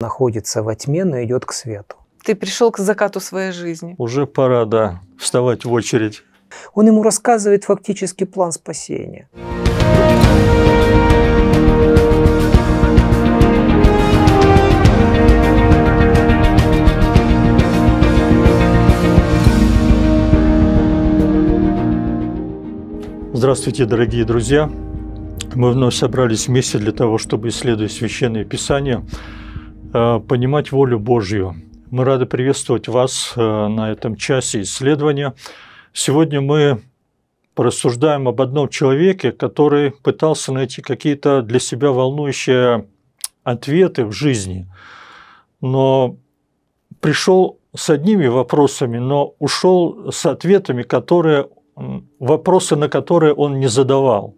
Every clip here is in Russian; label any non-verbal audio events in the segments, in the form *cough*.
находится во тьме, но идет к свету. Ты пришел к закату своей жизни. Уже пора, да, вставать в очередь. Он ему рассказывает фактически план спасения. Здравствуйте, дорогие друзья! Мы вновь собрались вместе для того, чтобы, исследуя Священное Писание, Э, понимать волю Божью. Мы рады приветствовать вас э, на этом часе исследования. Сегодня мы порассуждаем об одном человеке, который пытался найти какие-то для себя волнующие ответы в жизни, но пришел с одними вопросами, но ушел с ответами, которые, вопросы на которые он не задавал.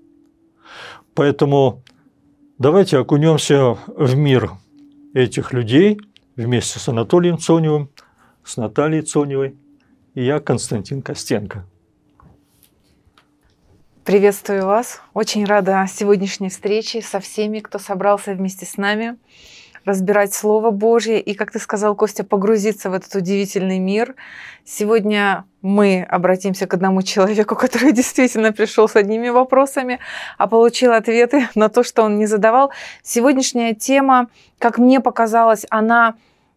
Поэтому давайте окунемся в мир – этих людей вместе с Анатолием Цоневым, с Натальей Цоневой и я, Константин Костенко. Приветствую вас. Очень рада сегодняшней встрече со всеми, кто собрался вместе с нами разбирать Слово Божье и, как ты сказал, Костя, погрузиться в этот удивительный мир. Сегодня мы обратимся к одному человеку, *laughs* который действительно пришел с одними вопросами, а получил ответы *laughs* на то, что он не задавал. Сегодняшняя тема, как мне показалось, она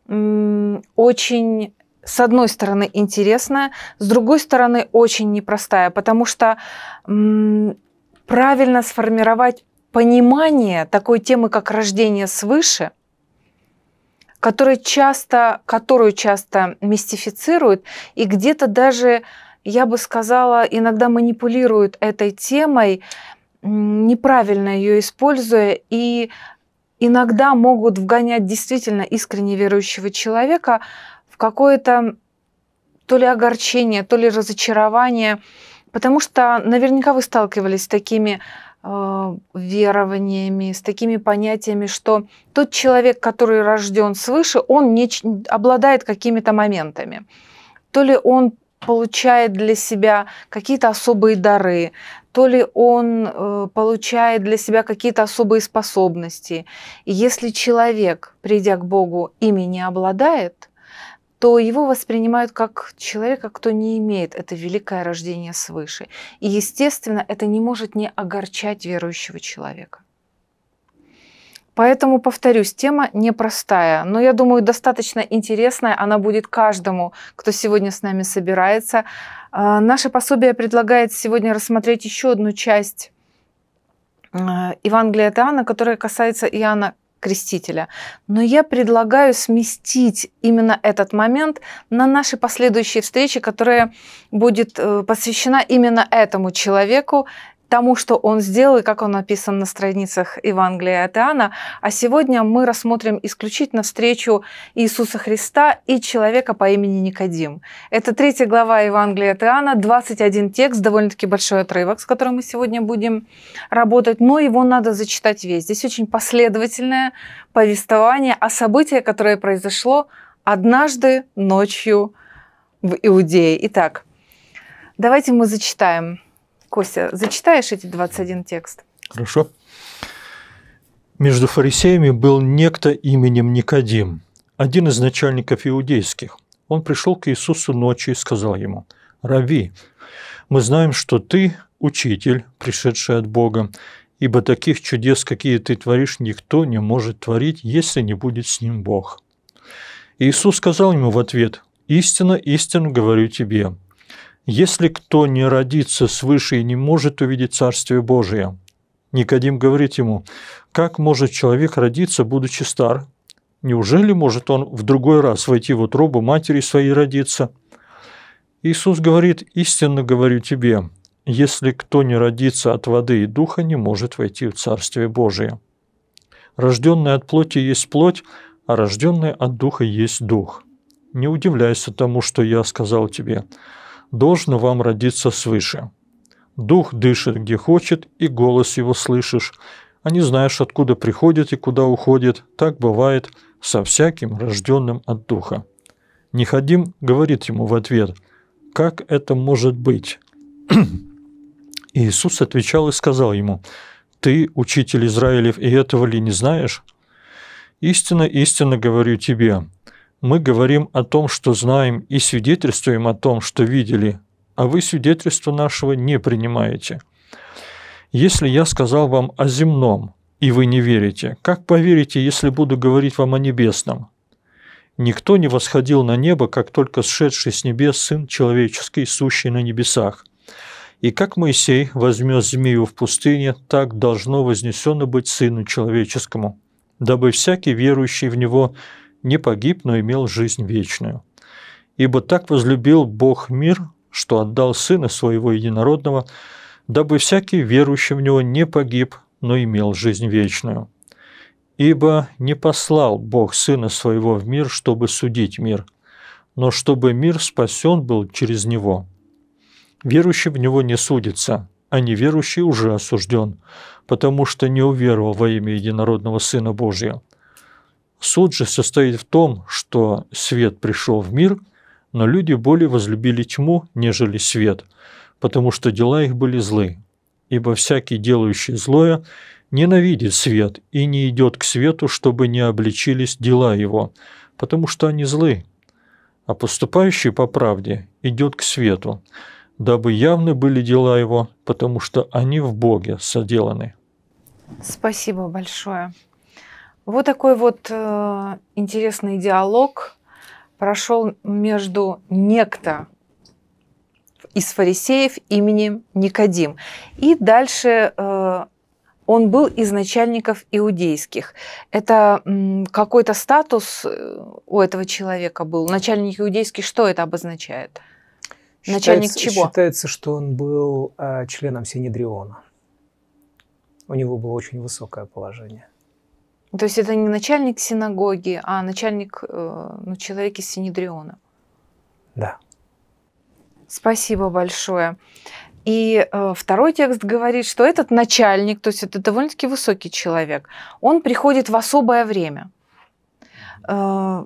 очень с одной стороны интересная, с другой стороны очень непростая, потому что правильно сформировать понимание такой темы, как рождение свыше – которая часто, которую часто мистифицируют и где-то даже, я бы сказала, иногда манипулируют этой темой, неправильно ее используя и иногда могут вгонять действительно искренне верующего человека в какое-то то ли огорчение, то ли разочарование, потому что наверняка вы сталкивались с такими а, верованиями, с такими понятиями, что тот человек, который рожден свыше, он не, обладает какими-то моментами. То ли он получает для себя какие-то особые дары, то ли он э, получает для себя какие-то особые способности. И если человек, придя к Богу, ими не обладает, то его воспринимают как человека, кто не имеет это великое рождение свыше. И, естественно, это не может не огорчать верующего человека. Поэтому, повторюсь, тема непростая, но я думаю, достаточно интересная. Она будет каждому, кто сегодня с нами собирается. А, наше пособие предлагает сегодня рассмотреть еще одну часть а, Евангелия от Иоанна, которая касается Иоанна крестителя. Но я предлагаю сместить именно этот момент на нашей последующей встрече, которая будет э, посвящена именно этому человеку, тому, что он сделал и как он описан на страницах Евангелия от Иоанна. А сегодня мы рассмотрим исключительно встречу Иисуса Христа и человека по имени Никодим. Это третья глава Евангелия от Иоанна, 21 текст, довольно-таки большой отрывок, с которым мы сегодня будем работать, но его надо зачитать весь. Здесь очень последовательное повествование о событии, которое произошло однажды ночью в Иудее. Итак, давайте мы зачитаем Костя, зачитаешь эти 21 текст? Хорошо. Между фарисеями был некто именем Никодим, один из начальников иудейских. Он пришел к Иисусу ночью и сказал ему, «Рави, мы знаем, что ты – учитель, пришедший от Бога, ибо таких чудес, какие ты творишь, никто не может творить, если не будет с ним Бог». Иисус сказал ему в ответ, «Истина, истину говорю тебе, «Если кто не родится свыше и не может увидеть Царствие Божие?» Никодим говорит ему, «Как может человек родиться, будучи стар? Неужели может он в другой раз войти в утробу матери своей родиться?» Иисус говорит, «Истинно говорю тебе, если кто не родится от воды и духа, не может войти в Царствие Божие. Рожденный от плоти есть плоть, а рожденный от духа есть дух. Не удивляйся тому, что я сказал тебе должно вам родиться свыше. Дух дышит где хочет, и голос его слышишь, а не знаешь, откуда приходит и куда уходит. Так бывает со всяким рожденным от Духа». Неходим говорит ему в ответ, «Как это может быть?» *clears throat* Иисус отвечал и сказал ему, «Ты, учитель Израилев, и этого ли не знаешь? Истинно, истинно говорю тебе, мы говорим о том, что знаем, и свидетельствуем о том, что видели, а вы свидетельство нашего не принимаете. Если я сказал вам о земном, и вы не верите, как поверите, если буду говорить вам о небесном? Никто не восходил на небо, как только сшедший с небес Сын Человеческий, сущий на небесах. И как Моисей возьмет змею в пустыне, так должно вознесено быть Сыну Человеческому, дабы всякий верующий в Него не погиб, но имел жизнь вечную. Ибо так возлюбил Бог мир, что отдал Сына Своего Единородного, дабы всякий верующий в Него не погиб, но имел жизнь вечную. Ибо не послал Бог Сына Своего в мир, чтобы судить мир, но чтобы мир спасен был через Него. Верующий в Него не судится, а неверующий уже осужден, потому что не уверовал во имя Единородного Сына Божьего. Суд же состоит в том, что свет пришел в мир, но люди более возлюбили тьму, нежели свет, потому что дела их были злы. Ибо всякий, делающий злое, ненавидит свет и не идет к свету, чтобы не обличились дела его, потому что они злы. А поступающий по правде идет к свету, дабы явны были дела его, потому что они в Боге соделаны. Спасибо большое. Вот такой вот э, интересный диалог прошел между некто из фарисеев именем Никодим. И дальше э, он был из начальников иудейских. Это какой-то статус э, у этого человека был. Начальник иудейский, что это обозначает? Считается, Начальник чего? Считается, что он был э, членом Синедриона. У него было очень высокое положение. То есть это не начальник синагоги, а начальник, э, ну, человек из Синедриона. Да. Спасибо большое. И э, второй текст говорит, что этот начальник, то есть это довольно-таки высокий человек, он приходит в особое время. Э,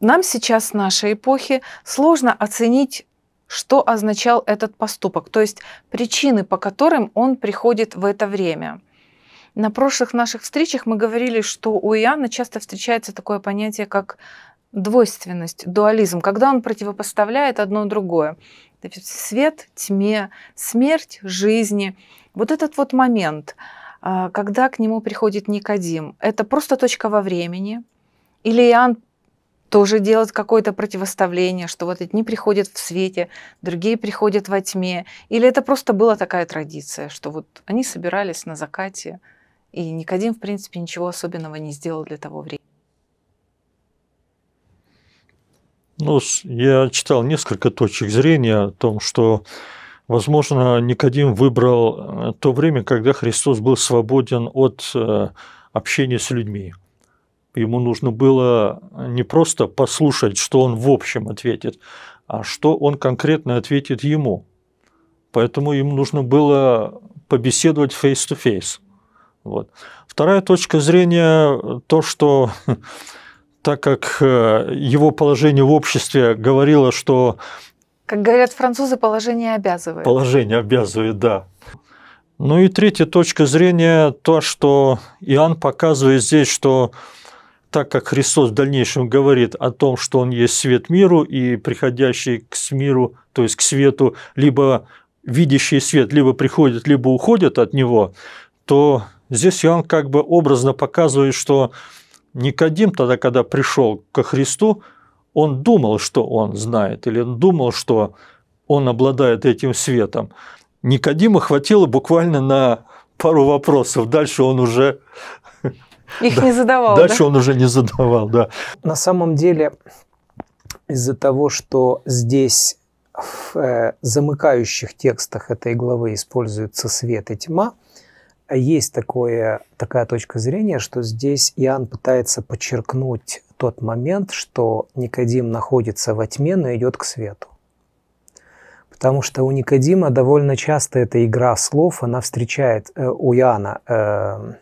нам сейчас, в нашей эпохе, сложно оценить, что означал этот поступок, то есть причины, по которым он приходит в это время – на прошлых наших встречах мы говорили, что у Иоанна часто встречается такое понятие, как двойственность, дуализм, когда он противопоставляет одно другое. Свет, тьме, смерть, жизни. Вот этот вот момент, а, когда к нему приходит Никодим, это просто точка во времени? Или Иоанн тоже делает какое-то противоставление, что вот одни приходят в свете, другие приходят во тьме? Или это просто была такая традиция, что вот они собирались на закате – и Никодим, в принципе, ничего особенного не сделал для того времени. Ну, я читал несколько точек зрения о том, что, возможно, Никодим выбрал э, то время, когда Христос был свободен от э, общения с людьми. Ему нужно было э, не просто послушать, что он в общем ответит, а что он конкретно ответит ему. Поэтому ему нужно было побеседовать face-to-face. Вот. Вторая точка зрения – то, что *laughs* так как э, его положение в обществе говорило, что… Как говорят французы, положение обязывает. Положение обязывает, да. Ну и третья точка зрения – то, что Иоанн показывает здесь, что так как Христос в дальнейшем говорит о том, что Он есть свет миру, и приходящий к миру, то есть к свету, либо видящий свет, либо приходит, либо уходит от него, то Здесь Иоанн как бы образно показывает, что Никодим тогда, когда пришел ко Христу, он думал, что он знает, или он думал, что он обладает этим светом. Никодима хватило буквально на пару вопросов. Дальше он уже... Их не задавал, Дальше он уже не задавал, да. На самом деле, из-за того, что здесь в э, замыкающих текстах этой главы используется свет и тьма – а есть такое, такая точка зрения, что здесь Иоанн пытается подчеркнуть тот момент, что Никодим находится во тьме, но идет к свету. Потому что у Никодима довольно часто эта игра слов, она встречает, э, у Иоанна э,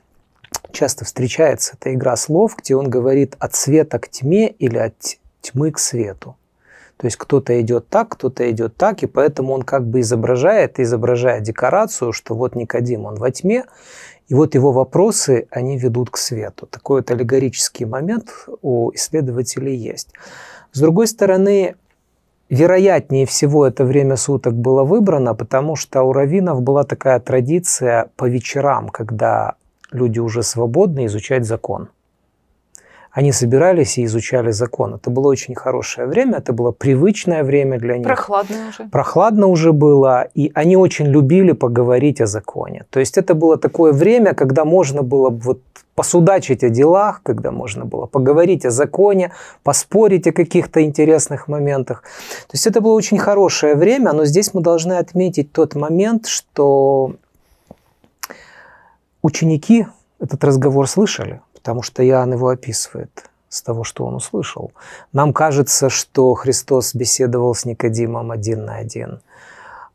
часто встречается эта игра слов, где он говорит от света к тьме или от тьмы к свету. То есть кто-то идет так, кто-то идет так, и поэтому он как бы изображает, изображая декорацию, что вот Никодим, он во тьме, и вот его вопросы, они ведут к свету. Такой вот аллегорический момент у исследователей есть. С другой стороны, вероятнее всего это время суток было выбрано, потому что у раввинов была такая традиция по вечерам, когда люди уже свободны изучать закон – они собирались и изучали закон. Это было очень хорошее время, это было привычное время для них. Прохладно уже. Прохладно уже было, и они очень любили поговорить о законе. То есть это было такое время, когда можно было вот посудачить о делах, когда можно было поговорить о законе, поспорить о каких-то интересных моментах. То есть это было очень хорошее время, но здесь мы должны отметить тот момент, что ученики этот разговор слышали потому что Иоанн его описывает с того, что он услышал. Нам кажется, что Христос беседовал с Никодимом один на один –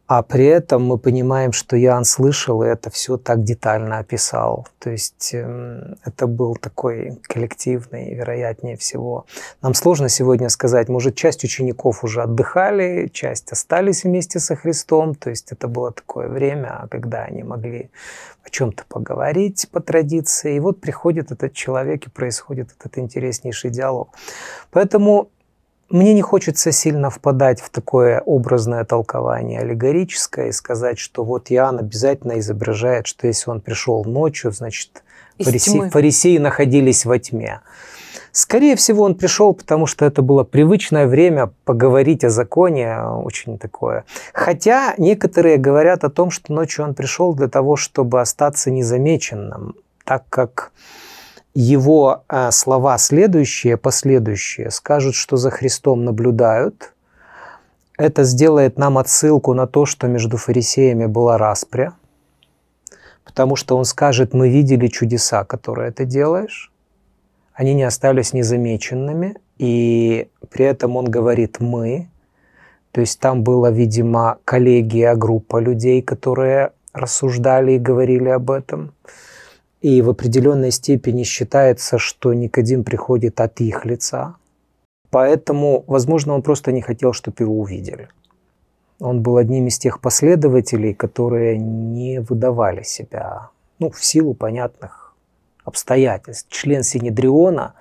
а при этом мы понимаем, что Иоанн слышал и это все так детально описал. То есть эм, это был такой коллективный, вероятнее всего. Нам сложно сегодня сказать, может, часть учеников уже отдыхали, часть остались вместе со Христом. То есть это было такое время, когда они могли о чем-то поговорить по традиции. И вот приходит этот человек и происходит этот интереснейший диалог. Поэтому мне не хочется сильно впадать в такое образное толкование аллегорическое и сказать, что вот Иоанн обязательно изображает, что если он пришел ночью, значит, фарисеи, фарисеи находились во тьме. Скорее всего, он пришел, потому что это было привычное время поговорить о законе, очень такое. Хотя некоторые говорят о том, что ночью он пришел для того, чтобы остаться незамеченным, так как его а, слова следующие, последующие, скажут, что за Христом наблюдают. Это сделает нам отсылку на то, что между фарисеями была распря, потому что он скажет, мы видели чудеса, которые ты делаешь, они не остались незамеченными, и при этом он говорит «мы», то есть там была, видимо, коллегия, группа людей, которые рассуждали и говорили об этом – и в определенной степени считается, что Никодим приходит от их лица. Поэтому, возможно, он просто не хотел, чтобы его увидели. Он был одним из тех последователей, которые не выдавали себя, ну, в силу понятных обстоятельств. Член Синедриона,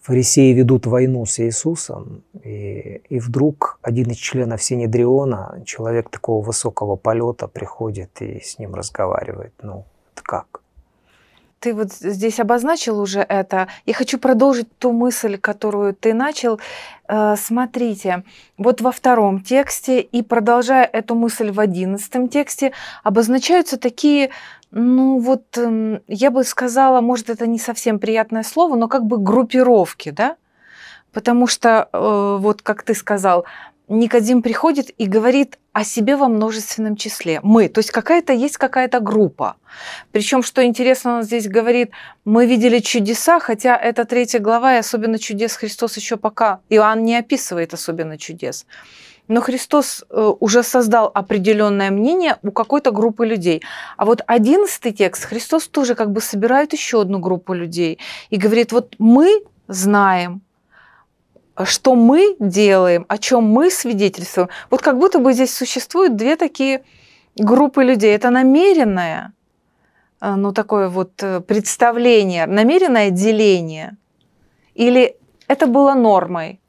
фарисеи ведут войну с Иисусом, и, и вдруг один из членов Синедриона, человек такого высокого полета, приходит и с ним разговаривает. Ну, это как? Ты вот здесь обозначил уже это. Я хочу продолжить ту мысль, которую ты начал. Э, смотрите, вот во втором тексте и продолжая эту мысль в одиннадцатом тексте обозначаются такие, ну вот, эм, я бы сказала, может это не совсем приятное слово, но как бы группировки, да? Потому что, э, вот как ты сказал, Никодим приходит и говорит о себе во множественном числе. Мы, то есть какая-то есть какая-то группа. Причем, что интересно, он здесь говорит, мы видели чудеса, хотя это третья глава, и особенно чудес Христос еще пока, Иоанн не описывает особенно чудес. Но Христос э, уже создал определенное мнение у какой-то группы людей. А вот одиннадцатый текст Христос тоже как бы собирает еще одну группу людей и говорит, вот мы знаем, а что мы делаем, о чем мы свидетельствуем. Вот как будто бы здесь существуют две такие группы людей. Это намеренное, э, ну такое вот э, представление, намеренное деление. Или это было нормой,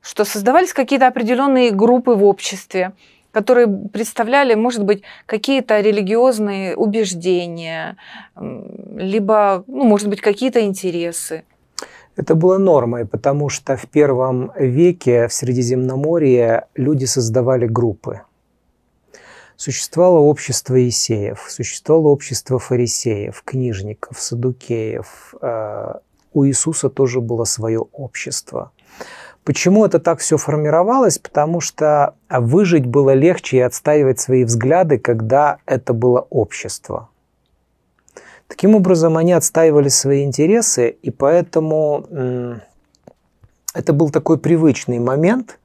что создавались какие-то определенные группы в обществе, которые представляли, может быть, какие-то религиозные убеждения, либо, ну, может быть, какие-то интересы. Это было нормой, потому что в первом веке в Средиземноморье люди создавали группы. Существовало общество есеев, существовало общество фарисеев, книжников, садукеев. Э, у Иисуса тоже было свое общество. Почему это так все формировалось? Потому что выжить было легче и отстаивать свои взгляды, когда это было общество. Таким образом, они отстаивали свои интересы, и поэтому это был такой привычный момент,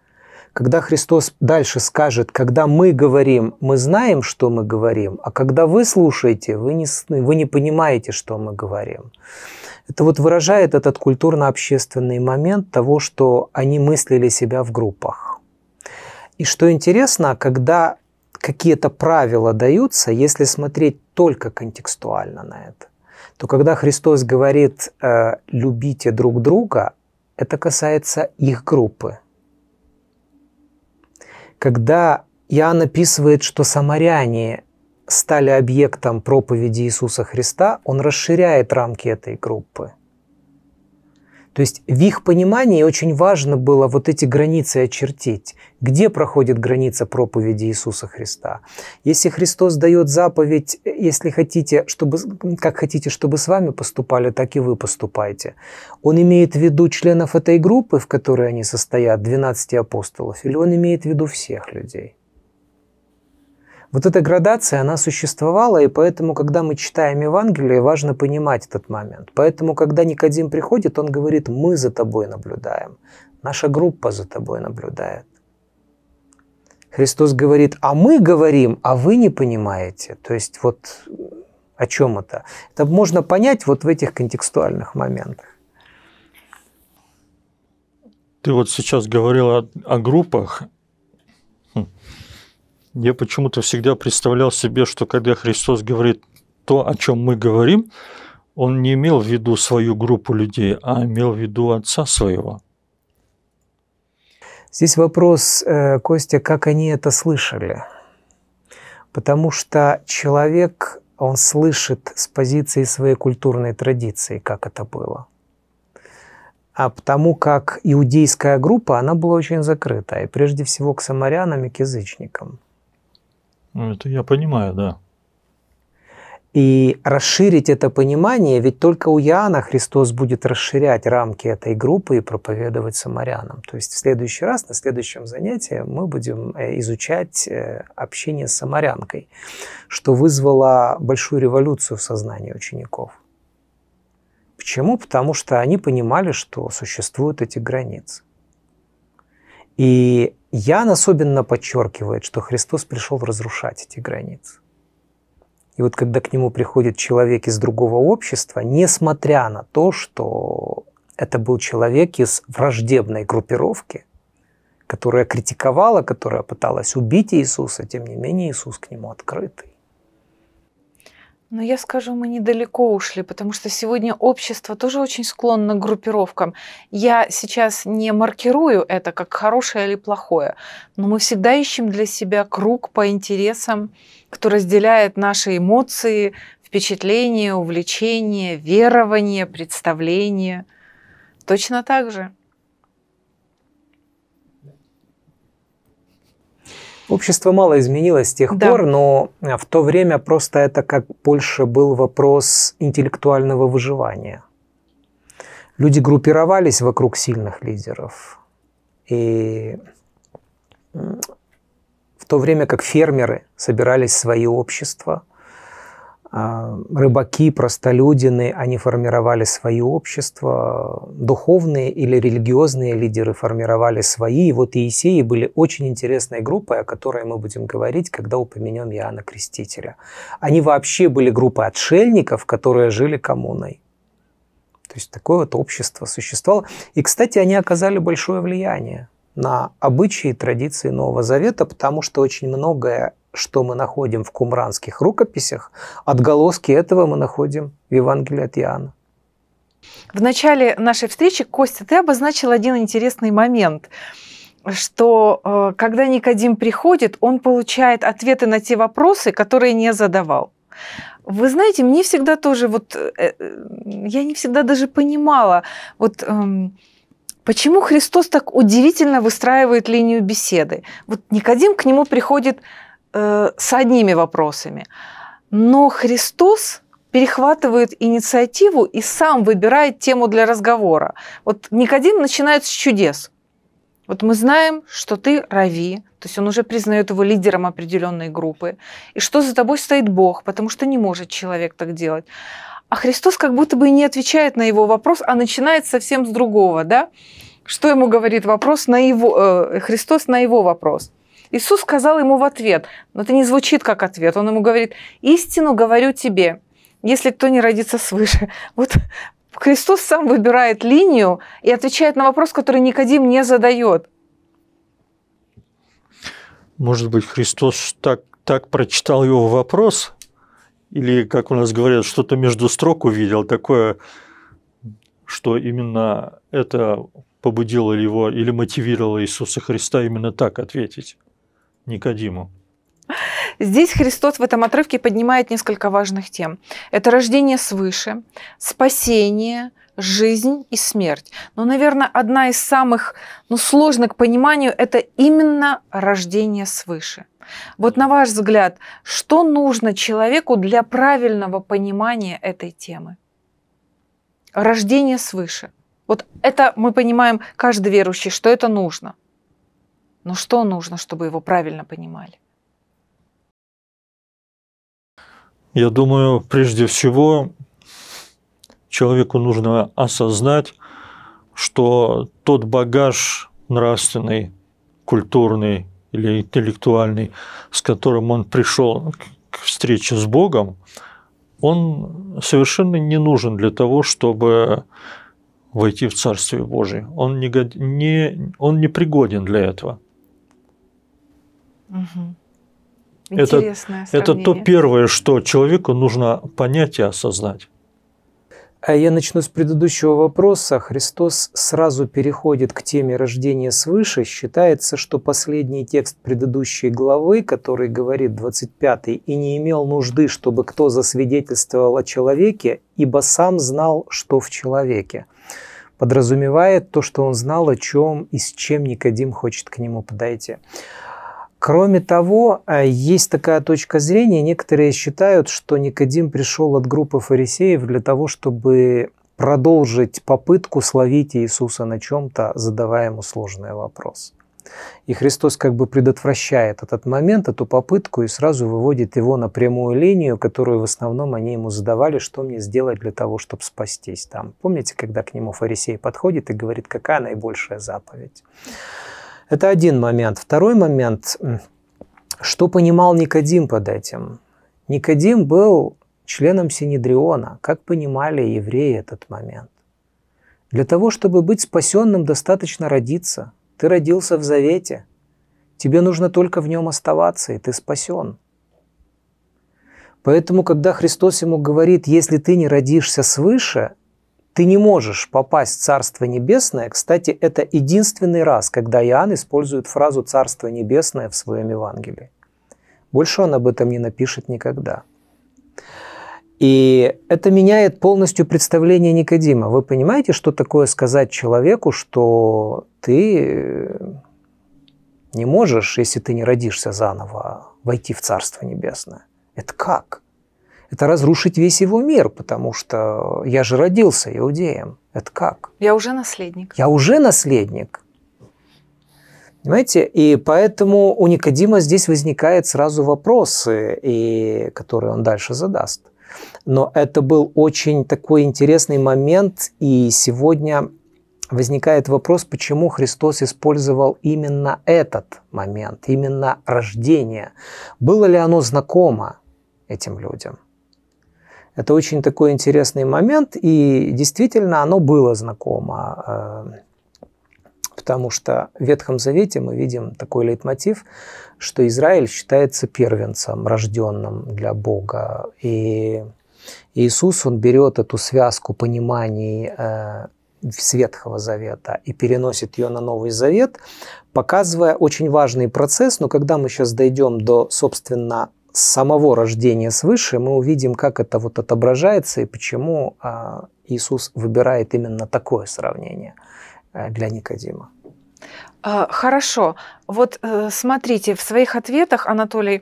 когда Христос дальше скажет, когда мы говорим, мы знаем, что мы говорим, а когда вы слушаете, вы не, вы не понимаете, что мы говорим. Это вот выражает этот культурно-общественный момент того, что они мыслили себя в группах. И что интересно, когда какие-то правила даются, если смотреть только контекстуально на это, то когда Христос говорит э, «любите друг друга», это касается их группы. Когда Иоанн описывает, что самаряне стали объектом проповеди Иисуса Христа, он расширяет рамки этой группы – то есть в их понимании очень важно было вот эти границы очертить. Где проходит граница проповеди Иисуса Христа? Если Христос дает заповедь, если хотите, чтобы, как хотите, чтобы с вами поступали, так и вы поступайте, Он имеет в виду членов этой группы, в которой они состоят, 12 апостолов, или он имеет в виду всех людей? Вот эта градация, она существовала, и поэтому, когда мы читаем Евангелие, важно понимать этот момент. Поэтому, когда Никодим приходит, он говорит, мы за тобой наблюдаем, наша группа за тобой наблюдает. Христос говорит, а мы говорим, а вы не понимаете. То есть вот о чем это? Это можно понять вот в этих контекстуальных моментах. Ты вот сейчас говорил о, о группах. Хм. Я почему-то всегда представлял себе, что когда Христос говорит то, о чем мы говорим, он не имел в виду свою группу людей, а имел в виду отца своего. Здесь вопрос, э, Костя, как они это слышали? Потому что человек, он слышит с позиции своей культурной традиции, как это было. А потому как иудейская группа, она была очень закрыта, и прежде всего к самарянам и к язычникам – ну, это я понимаю, да. И расширить это понимание, ведь только у Иоанна Христос будет расширять рамки этой группы и проповедовать самарянам. То есть в следующий раз, на следующем занятии мы будем э, изучать э, общение с самарянкой, что вызвало большую революцию в сознании учеников. Почему? Потому что они понимали, что существуют эти границы. И Ян особенно подчеркивает, что Христос пришел разрушать эти границы. И вот когда к нему приходит человек из другого общества, несмотря на то, что это был человек из враждебной группировки, которая критиковала, которая пыталась убить Иисуса, тем не менее Иисус к нему открытый. Но я скажу, мы недалеко ушли, потому что сегодня общество тоже очень склонно к группировкам. Я сейчас не маркирую это как хорошее или плохое, но мы всегда ищем для себя круг по интересам, кто разделяет наши эмоции, впечатления, увлечения, верования, представления. Точно так же. Общество мало изменилось с тех да. пор, но э, в то время просто это как больше был вопрос интеллектуального выживания. Люди группировались вокруг сильных лидеров. И в то время как фермеры собирались в свои общества – а, рыбаки, простолюдины, они формировали свои общества, духовные или религиозные лидеры формировали свои. И вот Иисеи были очень интересной группой, о которой мы будем говорить, когда упомянем Иоанна Крестителя. Они вообще были группой отшельников, которые жили коммуной. То есть такое вот общество существовало. И, кстати, они оказали большое влияние на обычаи и традиции Нового Завета, потому что очень многое что мы находим в кумранских рукописях, отголоски этого мы находим в Евангелии от Иоанна. В начале нашей встречи, Костя, ты обозначил один интересный момент что э, когда Никодим приходит, он получает ответы на те вопросы, которые не задавал. Вы знаете, мне всегда тоже вот, э, э, я не всегда даже понимала, вот эм, почему Христос так удивительно выстраивает линию беседы. Вот Никодим к нему приходит Э, с одними вопросами. Но Христос перехватывает инициативу и сам выбирает тему для разговора. Вот Никодим начинает с чудес. Вот мы знаем, что ты рави, то есть он уже признает его лидером определенной группы, и что за тобой стоит Бог, потому что не может человек так делать. А Христос как будто бы не отвечает на его вопрос, а начинает совсем с другого, да? Что ему говорит вопрос на его, э, Христос на его вопрос – Иисус сказал ему в ответ, но это не звучит как ответ, он ему говорит, истину говорю тебе, если кто не родится свыше. *laughs* Вот Христос сам выбирает линию и отвечает на вопрос, который Никодим не задает. Может быть, Христос так, так прочитал его вопрос, или, как у нас говорят, что-то между строк увидел, такое, что именно это побудило его или мотивировало Иисуса Христа именно так ответить. Никодиму. Здесь Христос в этом отрывке поднимает несколько важных тем. Это рождение свыше, спасение, жизнь и смерть. Но, наверное, одна из самых ну, сложных к пониманию – это именно рождение свыше. Вот на ваш взгляд, что нужно человеку для правильного понимания этой темы? Рождение свыше. Вот это мы понимаем, каждый верующий, что это нужно. Но ну, что нужно, чтобы его правильно понимали? Я думаю, прежде всего, человеку нужно осознать, что тот багаж нравственный, культурный или интеллектуальный, с которым он пришел к встрече с Богом, он совершенно не нужен для того, чтобы войти в Царствие Божие. Он не, не, он не пригоден для этого. Это, это то первое, что человеку нужно понять и осознать. А я начну с предыдущего вопроса. Христос сразу переходит к теме рождения свыше. Считается, что последний текст предыдущей главы, который говорит 25 «И не имел нужды, чтобы кто засвидетельствовал о человеке, ибо сам знал, что в человеке», подразумевает то, что он знал, о чем и с чем Никодим хочет к нему подойти. Кроме того, э, есть такая точка зрения, некоторые считают, что Никодим пришел от группы фарисеев для того, чтобы продолжить попытку словить Иисуса на чем-то, задавая ему сложный вопрос. И Христос как бы предотвращает этот момент, эту попытку, и сразу выводит его на прямую линию, которую в основном они ему задавали, что мне сделать для того, чтобы спастись. Там, помните, когда к нему фарисей подходит и говорит, какая наибольшая заповедь? Это один момент. Второй момент, что понимал Никодим под этим? Никодим был членом Синедриона. Как понимали евреи этот момент? Для того, чтобы быть спасенным, достаточно родиться. Ты родился в завете. Тебе нужно только в нем оставаться, и ты спасен. Поэтому, когда Христос ему говорит, если ты не родишься свыше, ты не можешь попасть в Царство Небесное. Кстати, это единственный раз, когда Иоанн использует фразу «Царство Небесное» в своем Евангелии. Больше он об этом не напишет никогда. И это меняет полностью представление Никодима. Вы понимаете, что такое сказать человеку, что ты э, не можешь, если ты не родишься заново, войти в Царство Небесное? Это как? это разрушить весь его мир, потому что я же родился иудеем. Это как? Я уже наследник. Я уже наследник. Понимаете? И поэтому у Никодима здесь возникает сразу вопросы, и, которые он дальше задаст. Но это был очень такой интересный момент, и сегодня возникает вопрос, почему Христос использовал именно этот момент, именно рождение. Было ли оно знакомо этим людям? Это очень такой интересный момент, и действительно оно было знакомо, э, потому что в Ветхом Завете мы видим такой лейтмотив, что Израиль считается первенцем, рожденным для Бога. И Иисус, он берет эту связку пониманий э, с Ветхого Завета и переносит ее на Новый Завет, показывая очень важный процесс, но когда мы сейчас дойдем до, собственно, с самого рождения свыше мы увидим, как это вот отображается и почему а, Иисус выбирает именно такое сравнение э, для Никодима. А, хорошо. Вот э, смотрите, в своих ответах, Анатолий,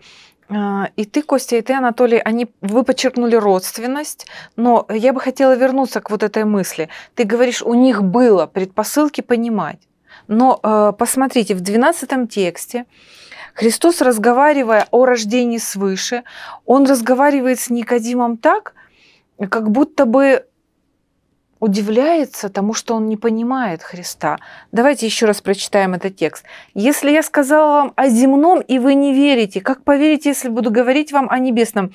э, и ты, Костя, и ты, Анатолий, они, вы подчеркнули родственность, но я бы хотела вернуться к вот этой мысли. Ты говоришь, у них было предпосылки понимать. Но посмотрите, в 12 тексте Христос, разговаривая о рождении свыше, он разговаривает с Никодимом так, как будто бы удивляется тому, что он не понимает Христа. Давайте еще раз прочитаем этот текст. «Если я сказал вам о земном, и вы не верите, как поверите, если буду говорить вам о небесном?»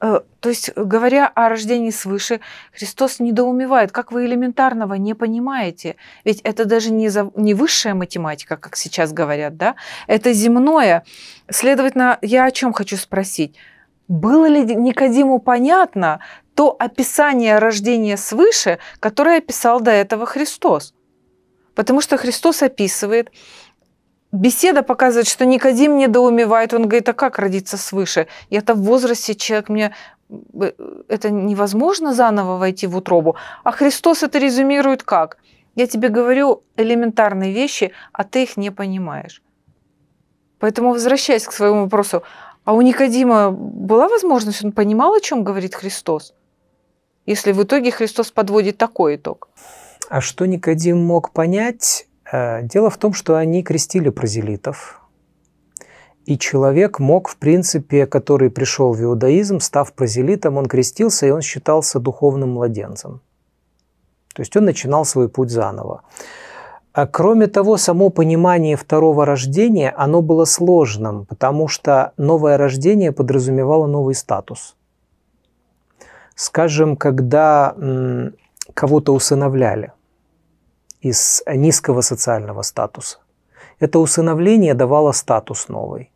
э, То есть, говоря о рождении свыше, Христос недоумевает, как вы элементарного не понимаете. Ведь это даже не, за, не высшая математика, как сейчас говорят, да? Это земное. Следовательно, я о чем хочу спросить? Было ли Никодиму понятно то описание рождения свыше, которое описал до этого Христос. Потому что Христос описывает, беседа показывает, что Никодим недоумевает, он говорит, а как родиться свыше? Я-то в возрасте человек, мне э, это невозможно заново войти в утробу. А Христос это резюмирует как? Я тебе говорю элементарные вещи, а ты их не понимаешь. Поэтому, возвращаясь к своему вопросу, а у Никодима была возможность, он понимал, о чем говорит Христос? если в итоге Христос подводит такой итог? А что Никодим мог понять? Э, дело в том, что они крестили прозелитов, и человек мог, в принципе, который пришел в иудаизм, став прозелитом, он крестился, и он считался духовным младенцем. То есть он начинал свой путь заново. А кроме того, само понимание второго рождения, оно было сложным, потому что новое рождение подразумевало новый статус – Скажем, когда кого-то усыновляли из низкого социального статуса, это усыновление давало статус новый.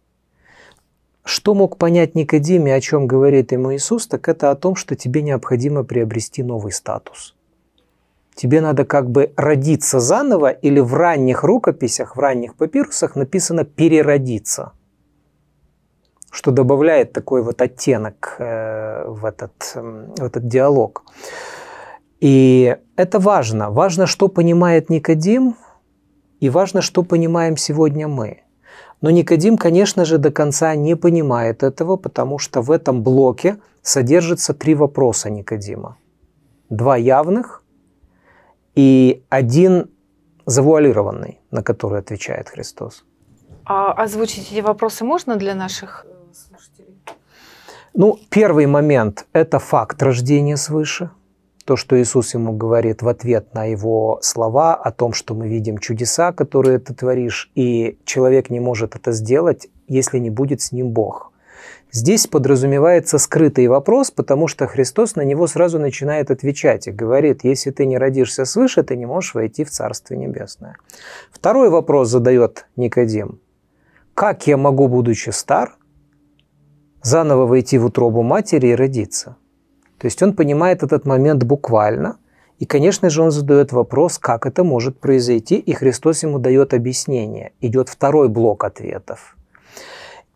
Что мог понять Никодиме, о чем говорит ему Иисус, так это о том, что тебе необходимо приобрести новый статус. Тебе надо как бы родиться заново, или в ранних рукописях, в ранних папирусах написано «переродиться» что добавляет такой вот оттенок э, в этот, в этот диалог. И это важно. Важно, что понимает Никодим, и важно, что понимаем сегодня мы. Но Никодим, конечно же, до конца не понимает этого, потому что в этом блоке содержится три вопроса Никодима. Два явных и один завуалированный, на который отвечает Христос. А озвучить эти вопросы можно для наших ну, первый момент – это факт рождения свыше. То, что Иисус ему говорит в ответ на его слова о том, что мы видим чудеса, которые ты творишь, и человек не может это сделать, если не будет с ним Бог. Здесь подразумевается скрытый вопрос, потому что Христос на него сразу начинает отвечать и говорит, если ты не родишься свыше, ты не можешь войти в Царствие Небесное. Второй вопрос задает Никодим. Как я могу, будучи стар, заново войти в утробу матери и родиться. То есть он понимает этот момент буквально, и, конечно же, он задает вопрос, как это может произойти, и Христос ему дает объяснение. Идет второй блок ответов.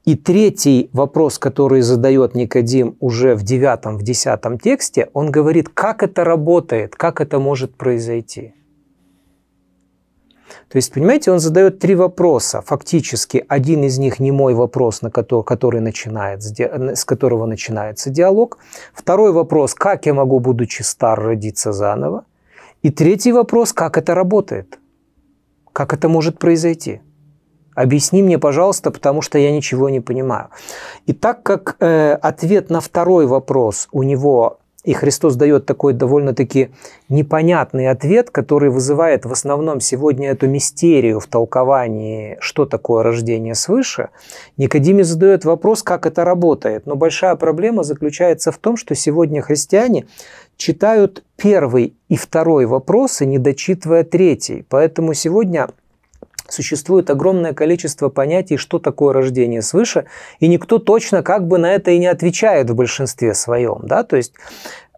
И третий вопрос, который задает Никодим уже в девятом, в десятом тексте, он говорит, как это работает, как это может произойти. То есть, понимаете, он задает три вопроса. Фактически, один из них не мой вопрос, на который, который начинает, с которого начинается диалог. Второй вопрос, как я могу, будучи стар, родиться заново. И третий вопрос, как это работает? Как это может произойти? Объясни мне, пожалуйста, потому что я ничего не понимаю. И так как э, ответ на второй вопрос у него и Христос дает такой довольно-таки непонятный ответ, который вызывает в основном сегодня эту мистерию в толковании, что такое рождение свыше. Никодиме задает вопрос, как это работает. Но большая проблема заключается в том, что сегодня христиане читают первый и второй вопросы, а не дочитывая третий. Поэтому сегодня существует огромное количество понятий, что такое рождение свыше, и никто точно как бы на это и не отвечает в большинстве своем. Да? То есть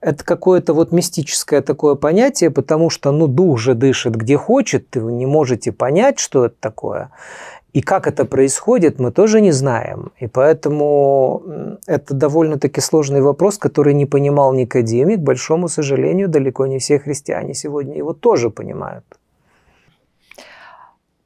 это какое-то вот мистическое такое понятие, потому что ну, дух же дышит где хочет, и вы не можете понять, что это такое. И как это происходит, мы тоже не знаем. И поэтому это довольно-таки сложный вопрос, который не понимал Никодим, и, к большому сожалению, далеко не все христиане сегодня его тоже понимают.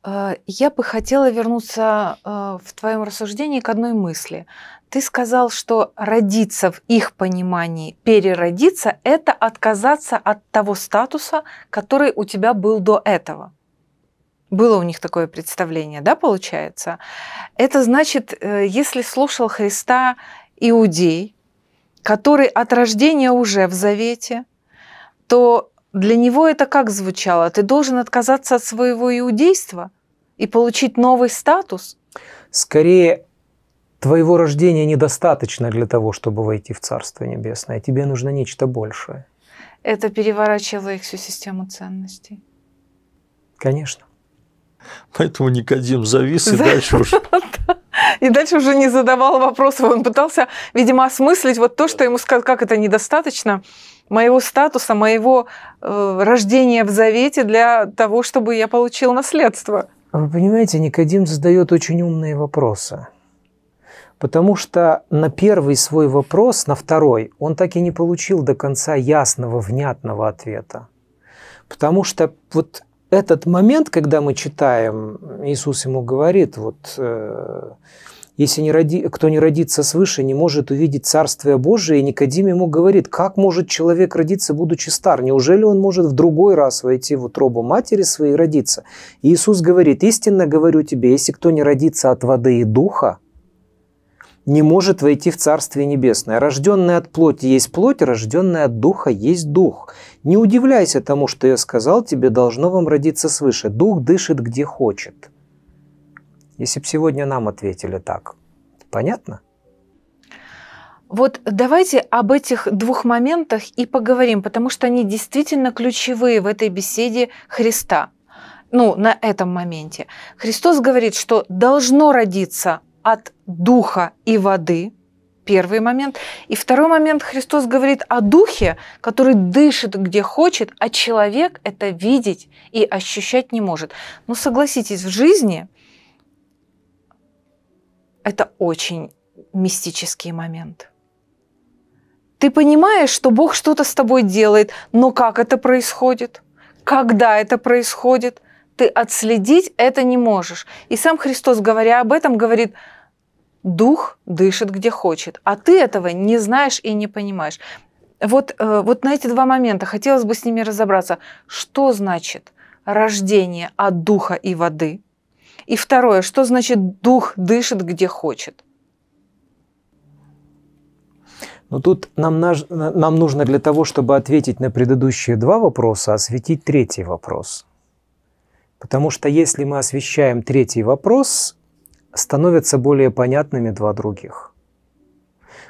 А, я бы хотела вернуться а, в твоем рассуждении к одной мысли. Ты сказал, что родиться в их понимании, переродиться ⁇ это отказаться от того статуса, который у тебя был до этого. Было у них такое представление, да, получается? Это значит, э, если слушал Христа иудей, который от рождения уже в завете, то для него это как звучало? Ты должен отказаться от своего иудейства, и получить новый статус? Скорее, твоего рождения недостаточно для того, чтобы войти в Царство Небесное. Тебе нужно нечто большее. Это переворачивало их всю систему ценностей. Конечно. Поэтому Никодим завис и дальше уже... *laughs* И дальше уже не задавал вопросов. Он пытался, видимо, осмыслить вот то, что ему сказал, как это недостаточно моего статуса, моего э, рождения в завете для того, чтобы я получил наследство. Вы понимаете, Никодим задает очень умные вопросы. Потому что на первый свой вопрос, на второй, он так и не получил до конца ясного, внятного ответа. Потому что вот этот момент, когда мы читаем, Иисус ему говорит, вот э, если не роди, кто не родится свыше, не может увидеть Царствие Божие, и Никодим ему говорит, как может человек родиться, будучи стар? Неужели он может в другой раз войти в утробу матери своей и родиться? И Иисус говорит, истинно говорю тебе, если кто не родится от воды и духа, не может войти в Царствие Небесное. Рожденное от плоти есть плоть, рожденное от духа есть дух. Не удивляйся тому, что я сказал, тебе должно вам родиться свыше. Дух дышит где хочет. Если бы сегодня нам ответили так. Понятно? Вот давайте об этих двух моментах и поговорим, потому что они действительно ключевые в этой беседе Христа. Ну, на этом моменте. Христос говорит, что должно родиться от духа и воды, первый момент. И второй момент, Христос говорит о духе, который дышит где хочет, а человек это видеть и ощущать не может. Ну, согласитесь, в жизни это очень мистический момент. Ты понимаешь, что Бог что-то с тобой делает, но как это происходит? Когда это происходит? Ты отследить это не можешь. И сам Христос, говоря об этом, говорит, дух дышит где хочет, а ты этого не знаешь и не понимаешь. Вот, э, вот на эти два момента хотелось бы с ними разобраться. Что значит рождение от духа и воды – и второе, что значит дух дышит где хочет? Но ну, тут нам, наж... нам нужно для того, чтобы ответить на предыдущие два вопроса, осветить третий вопрос. Потому что если мы освещаем третий вопрос, становятся более понятными два других.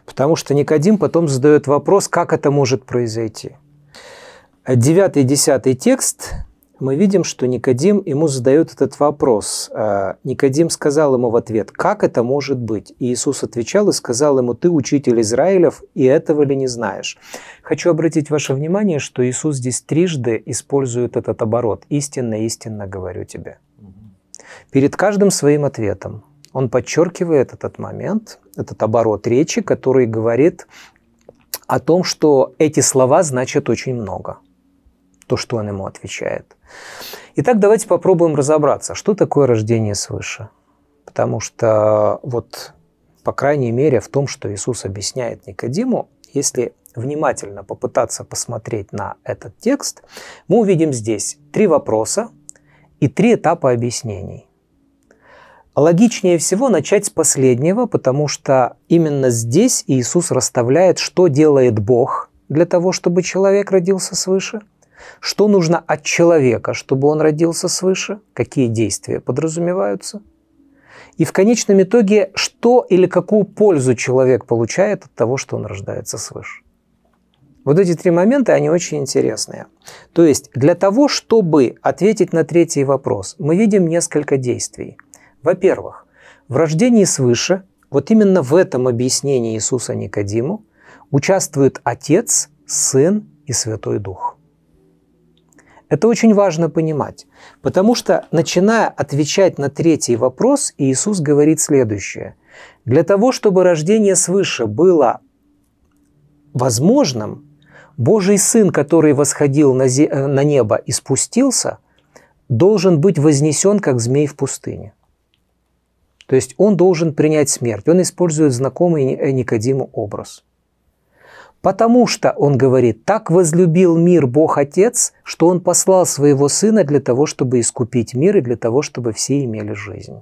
Потому что Никодим потом задает вопрос, как это может произойти. Девятый и десятый текст мы видим, что Никодим ему задает этот вопрос. Э, Никодим сказал ему в ответ, как это может быть? И Иисус отвечал и сказал ему, ты учитель Израилев, и этого ли не знаешь? Хочу обратить ваше внимание, что Иисус здесь трижды использует этот оборот. Истинно, истинно говорю тебе. Перед каждым своим ответом он подчеркивает этот момент, этот оборот речи, который говорит о том, что эти слова значат очень много – то, что он ему отвечает. Итак, давайте попробуем разобраться, что такое рождение свыше. Потому что вот, по крайней мере, в том, что Иисус объясняет Никодиму, если внимательно попытаться посмотреть на этот текст, мы увидим здесь три вопроса и три этапа объяснений. Логичнее всего начать с последнего, потому что именно здесь Иисус расставляет, что делает Бог для того, чтобы человек родился свыше – что нужно от человека, чтобы он родился свыше? Какие действия подразумеваются? И в конечном итоге, что или какую пользу человек получает от того, что он рождается свыше? Вот эти три момента, они очень интересные. То есть для того, чтобы ответить на третий вопрос, мы видим несколько действий. Во-первых, в рождении свыше, вот именно в этом объяснении Иисуса Никодиму, участвует Отец, Сын и Святой Дух. Это очень важно понимать, потому что, начиная отвечать на третий вопрос, Иисус говорит следующее. Для того, чтобы рождение свыше было возможным, Божий Сын, который восходил на, зе... Э, на небо и спустился, должен быть вознесен, как змей в пустыне. То есть он должен принять смерть. Он использует знакомый э, Никодиму образ – Потому что, он говорит, так возлюбил мир Бог Отец, что Он послал Своего Сына для того, чтобы искупить мир и для того, чтобы все имели жизнь.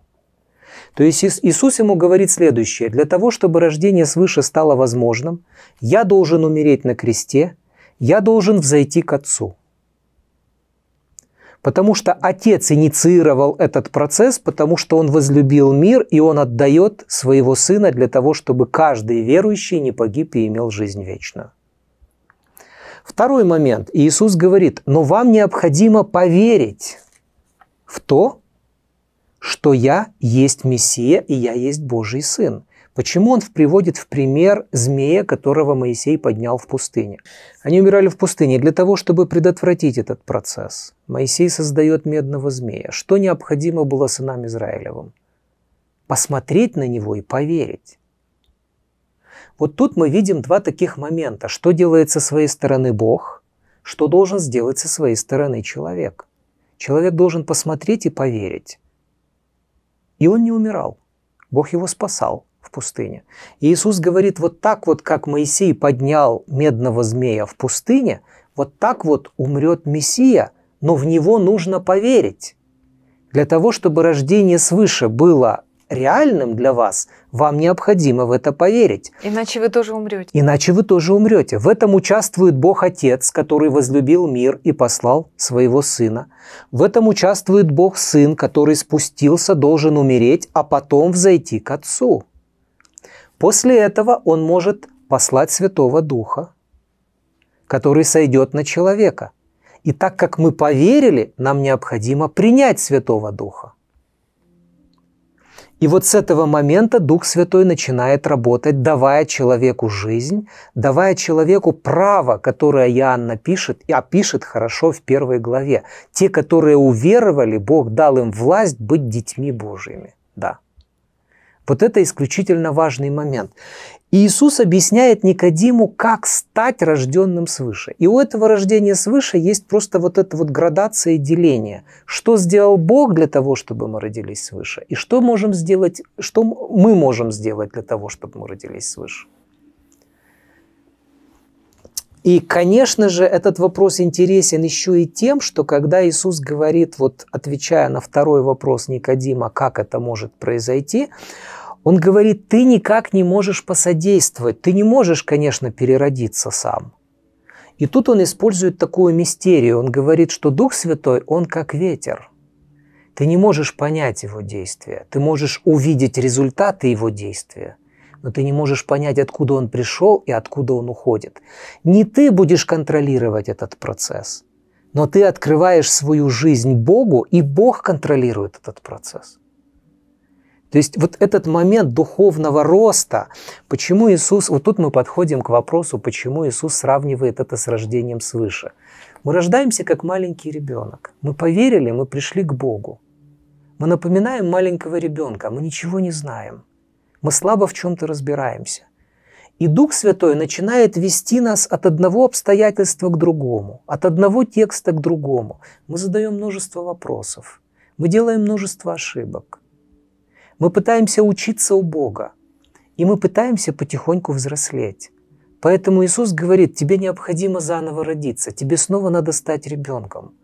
То есть Иисус ему говорит следующее. Для того, чтобы рождение свыше стало возможным, я должен умереть на кресте, я должен взойти к Отцу. Потому что Отец инициировал этот процесс, потому что Он возлюбил мир, и Он отдает своего Сына для того, чтобы каждый верующий не погиб и имел жизнь вечную. Второй момент. Иисус говорит, но вам необходимо поверить в то, что я есть Мессия и я есть Божий Сын. Почему он приводит в пример змея, которого Моисей поднял в пустыне? Они умирали в пустыне для того, чтобы предотвратить этот процесс – Моисей создает медного змея. Что необходимо было сынам Израилевым? Посмотреть на него и поверить. Вот тут мы видим два таких момента. Что делает со своей стороны Бог, что должен сделать со своей стороны человек. Человек должен посмотреть и поверить. И он не умирал. Бог его спасал в пустыне. И Иисус говорит, вот так вот, как Моисей поднял медного змея в пустыне, вот так вот умрет Мессия – но в него нужно поверить. Для того, чтобы рождение свыше было реальным для вас, вам необходимо в это поверить. Иначе вы тоже умрете. Иначе вы тоже умрете. В этом участвует Бог Отец, который возлюбил мир и послал своего Сына. В этом участвует Бог Сын, который спустился, должен умереть, а потом взойти к Отцу. После этого он может послать Святого Духа, который сойдет на человека – и так как мы поверили, нам необходимо принять Святого Духа. И вот с этого момента Дух Святой начинает работать, давая человеку жизнь, давая человеку право, которое Иоанна пишет, и опишет хорошо в первой главе. Те, которые уверовали, Бог дал им власть быть детьми Божьими. Да. Вот это исключительно важный момент. И Иисус объясняет Никодиму, как стать рожденным свыше. И у этого рождения свыше есть просто вот эта вот градация и деление. Что сделал Бог для того, чтобы мы родились свыше? И что, можем сделать, что мы можем сделать для того, чтобы мы родились свыше? И, конечно же, этот вопрос интересен еще и тем, что когда Иисус говорит, вот отвечая на второй вопрос Никодима, как это может произойти, он говорит, ты никак не можешь посодействовать, ты не можешь, конечно, переродиться сам. И тут он использует такую мистерию, он говорит, что Дух Святой, он как ветер. Ты не можешь понять его действия, ты можешь увидеть результаты его действия – но ты не можешь понять, откуда он пришел и откуда он уходит. Не ты будешь контролировать этот процесс, но ты открываешь свою жизнь Богу, и Бог контролирует этот процесс. То есть вот этот момент духовного роста, почему Иисус, вот тут мы подходим к вопросу, почему Иисус сравнивает это с рождением свыше. Мы рождаемся как маленький ребенок. Мы поверили, мы пришли к Богу. Мы напоминаем маленького ребенка, мы ничего не знаем мы слабо в чем-то разбираемся. И Дух Святой начинает вести нас от одного обстоятельства к другому, от одного текста к другому. Мы задаем множество вопросов, мы делаем множество ошибок. Мы пытаемся учиться у Бога, и мы пытаемся потихоньку взрослеть. Поэтому Иисус говорит, тебе необходимо заново родиться, тебе снова надо стать ребенком.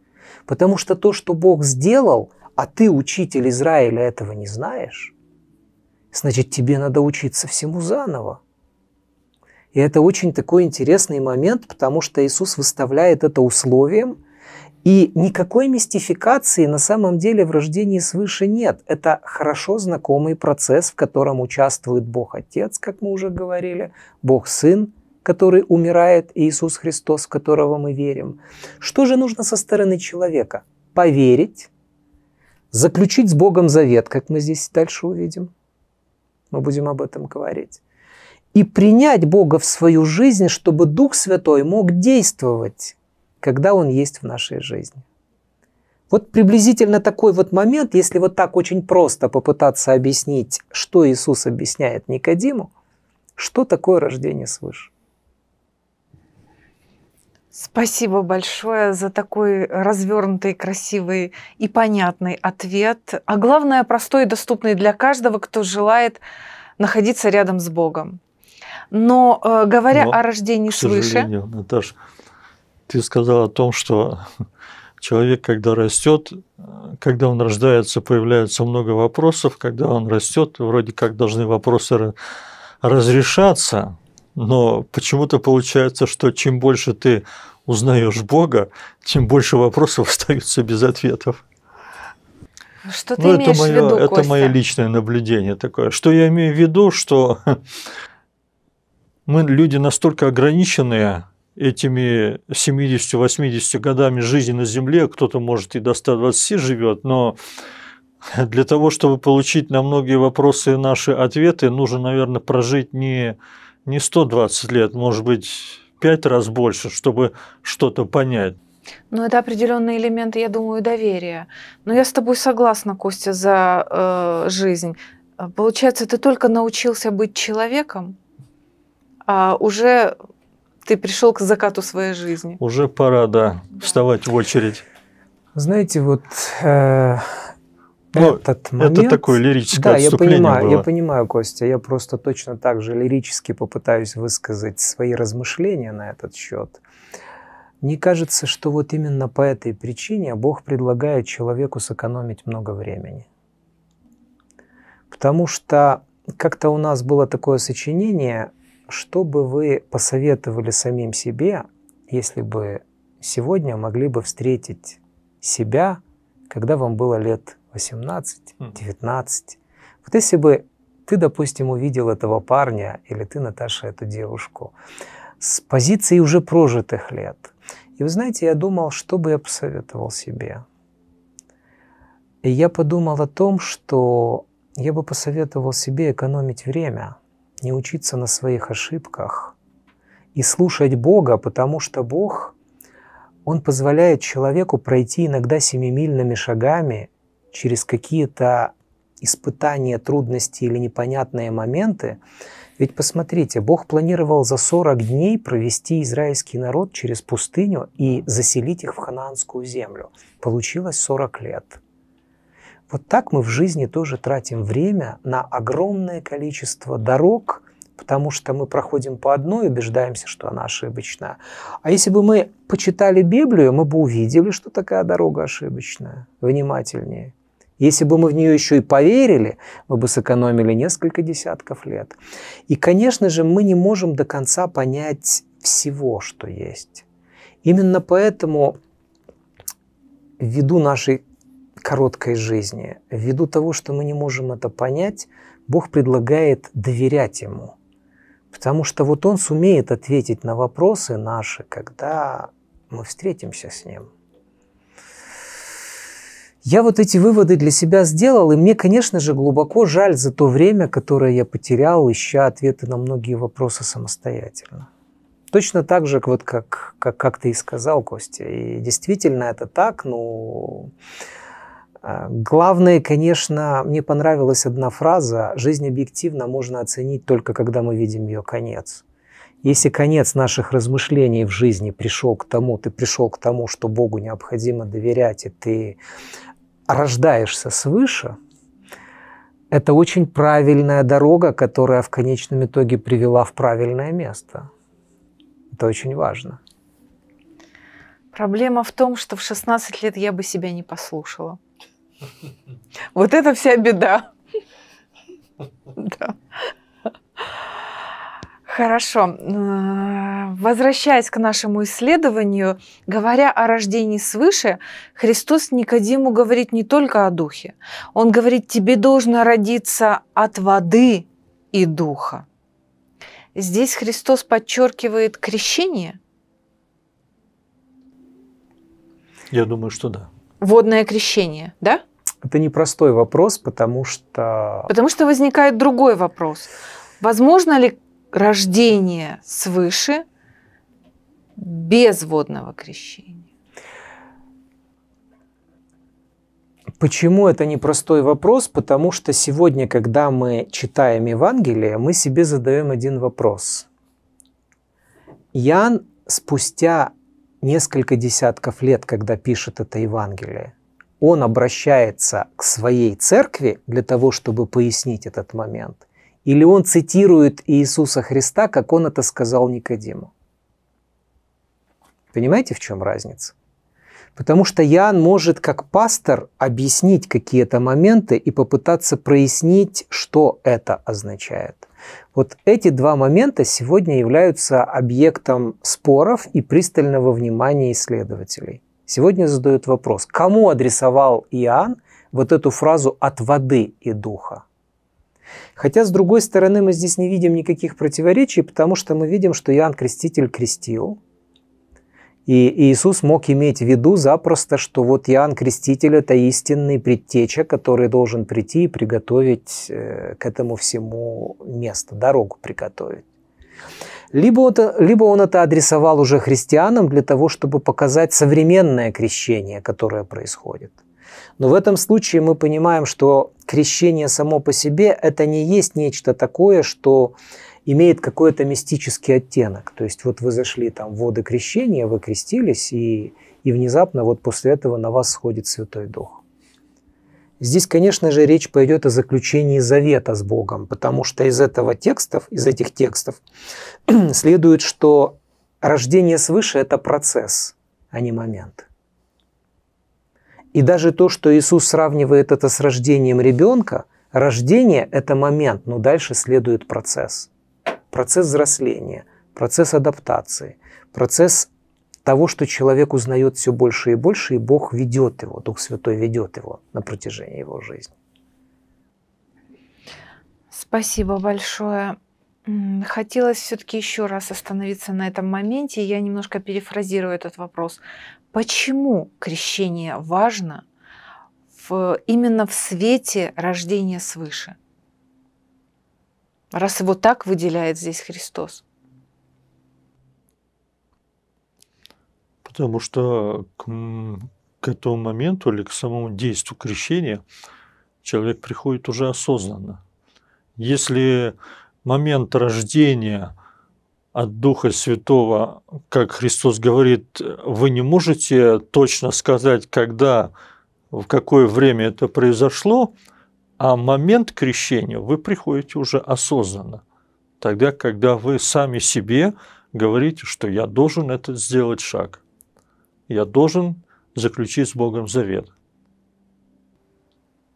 Потому что то, что Бог сделал, а ты, учитель Израиля, этого не знаешь, значит, тебе надо учиться всему заново. И это очень такой интересный момент, потому что Иисус выставляет это условием, и никакой мистификации на самом деле в рождении свыше нет. Это хорошо знакомый процесс, в котором участвует Бог Отец, как мы уже говорили, Бог Сын, который умирает, Иисус Христос, в которого мы верим. Что же нужно со стороны человека? Поверить, заключить с Богом завет, как мы здесь дальше увидим – мы будем об этом говорить. И принять Бога в свою жизнь, чтобы Дух Святой мог действовать, когда Он есть в нашей жизни. Вот приблизительно такой вот момент, если вот так очень просто попытаться объяснить, что Иисус объясняет Никодиму, что такое рождение свыше. Спасибо большое за такой развернутый, красивый и понятный ответ. А главное, простой и доступный для каждого, кто желает находиться рядом с Богом. Но э, говоря Но, о рождении к свыше... Наташ, ты сказала о том, что *laughs* человек, когда растет, когда он рождается, появляется много вопросов, когда он растет, вроде как должны вопросы разрешаться, но почему-то получается, что чем больше ты узнаешь Бога, тем больше вопросов *laughs* остаются без ответов. Что ты ну, имеешь это мое, в виду, Костя? Это мое личное наблюдение такое. Что я имею в виду, что *laughs* мы люди настолько ограниченные этими 70-80 годами жизни на Земле, кто-то, может, и до 120 живет, но *laughs* для того, чтобы получить на многие вопросы наши ответы, нужно, наверное, прожить не не 120 лет, может быть, пять раз больше, чтобы что-то понять. Ну, это определенные элементы, я думаю, доверия. Но я с тобой согласна, Костя, за э, жизнь. Получается, ты только научился быть человеком, а уже ты пришел к закату своей жизни. Уже пора, да, да. вставать в очередь. Знаете, вот э, ну, этот момент... Это такое лирическое да, отступление я понимаю, было. я понимаю, Костя, я просто точно так же лирически попытаюсь высказать свои размышления на этот счет. Мне кажется, что вот именно по этой причине Бог предлагает человеку сэкономить много времени. Потому что как-то у нас было такое сочинение, что бы вы посоветовали самим себе, если бы сегодня могли бы встретить себя, когда вам было лет 18, 19. Хм. Вот если бы ты, допустим, увидел этого парня, или ты, Наташа, эту девушку, с позиции уже прожитых лет. И вы знаете, я думал, что бы я посоветовал себе. И я подумал о том, что я бы посоветовал себе экономить время, не учиться на своих ошибках и слушать Бога, потому что Бог, Он позволяет человеку пройти иногда семимильными шагами через какие-то испытания, трудности или непонятные моменты. Ведь посмотрите, Бог планировал за 40 дней провести израильский народ через пустыню и заселить их в ханаанскую землю. Получилось 40 лет. Вот так мы в жизни тоже тратим время на огромное количество дорог, потому что мы проходим по одной и убеждаемся, что она ошибочная. А если бы мы почитали Библию, мы бы увидели, что такая дорога ошибочная, внимательнее. Если бы мы в нее еще и поверили, мы бы сэкономили несколько десятков лет. И, конечно же, мы не можем до конца понять всего, что есть. Именно поэтому, ввиду нашей короткой жизни, ввиду того, что мы не можем это понять, Бог предлагает доверять Ему. Потому что вот Он сумеет ответить на вопросы наши, когда мы встретимся с Ним. Я вот эти выводы для себя сделал, и мне, конечно же, глубоко жаль за то время, которое я потерял, ища ответы на многие вопросы самостоятельно. Точно так же, вот как, как, как ты и сказал, Костя. И действительно это так, но ну, а, главное, конечно, мне понравилась одна фраза «Жизнь объективно можно оценить только, когда мы видим ее конец». Если конец наших размышлений в жизни пришел к тому, ты пришел к тому, что Богу необходимо доверять, и ты рождаешься свыше, это очень правильная дорога, которая в конечном итоге привела в правильное место. Это очень важно. Проблема в том, что в 16 лет я бы себя не послушала. Вот это вся беда. *laughs* Да. Хорошо. Э, возвращаясь к нашему исследованию, говоря о рождении свыше, Христос Никодиму говорит не только о духе. Он говорит, тебе должно родиться от воды и духа. Здесь Христос подчеркивает крещение? Я думаю, что да. Водное крещение, да? Это непростой вопрос, потому что... Потому что возникает другой вопрос. Возможно ли рождение свыше без водного крещения. Почему это непростой вопрос? Потому что сегодня, когда мы читаем Евангелие, мы себе задаем один вопрос. Ян спустя несколько десятков лет, когда пишет это Евангелие, он обращается к своей церкви для того, чтобы пояснить этот момент или он цитирует Иисуса Христа, как он это сказал Никодиму. Понимаете, в чем разница? Потому что Иоанн может как пастор объяснить какие-то моменты и попытаться прояснить, что это означает. Вот эти два момента сегодня являются объектом споров и пристального внимания исследователей. Сегодня задают вопрос, кому адресовал Иоанн вот эту фразу «от воды и духа»? Хотя, с другой стороны, мы здесь не видим никаких противоречий, потому что мы видим, что Иоанн Креститель крестил, и Иисус мог иметь в виду запросто, что вот Иоанн Креститель – это истинный предтеча, который должен прийти и приготовить э, к этому всему место, дорогу приготовить. Либо это, либо он это адресовал уже христианам для того, чтобы показать современное крещение, которое происходит – но в этом случае мы понимаем, что крещение само по себе это не есть нечто такое, что имеет какой-то мистический оттенок. То есть вот вы зашли там в воды крещения, вы крестились, и, и внезапно вот после этого на вас сходит Святой Дух. Здесь, конечно же, речь пойдет о заключении завета с Богом, потому что из этого текстов, из этих текстов *clears throat* следует, что рождение свыше – это процесс, а не момент. И даже то, что Иисус сравнивает это с рождением ребенка, рождение – это момент, но дальше следует процесс. Процесс взросления, процесс адаптации, процесс того, что человек узнает все больше и больше, и Бог ведет его, Дух Святой ведет его на протяжении его жизни. Спасибо большое. Хотелось все-таки еще раз остановиться на этом моменте. Я немножко перефразирую этот вопрос почему крещение важно в, именно в свете рождения свыше, раз его так выделяет здесь Христос. Потому что к, к этому моменту или к самому действию крещения человек приходит уже осознанно. Если момент рождения – от Духа Святого, как Христос говорит, вы не можете точно сказать, когда, в какое время это произошло, а момент крещения вы приходите уже осознанно, тогда, когда вы сами себе говорите, что я должен этот сделать шаг, я должен заключить с Богом завет.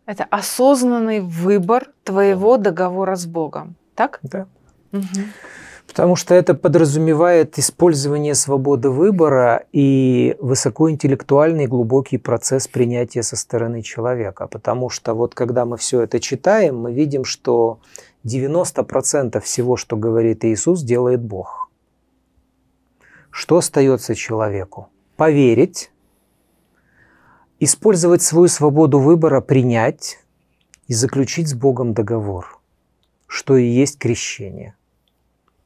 Это осознанный выбор твоего договора с Богом, так? Да. Угу. Потому что это подразумевает использование свободы выбора и высокоинтеллектуальный глубокий процесс принятия со стороны человека. Потому что вот когда мы все это читаем, мы видим, что 90% всего, что говорит Иисус, делает Бог. Что остается человеку? Поверить, использовать свою свободу выбора, принять и заключить с Богом договор, что и есть крещение –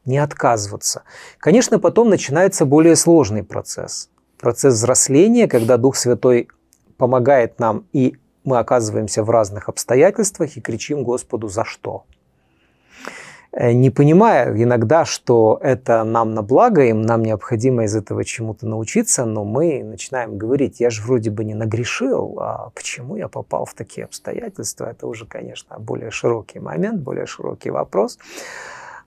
не отказываться. Конечно, потом начинается более сложный процесс. Процесс взросления, когда Дух Святой помогает нам, и мы оказываемся в разных обстоятельствах и кричим Господу «За что?». Э, не понимая иногда, что это нам на благо, им нам необходимо из этого чему-то научиться, но мы начинаем говорить, я же вроде бы не нагрешил, а почему я попал в такие обстоятельства? Это уже, конечно, более широкий момент, более широкий вопрос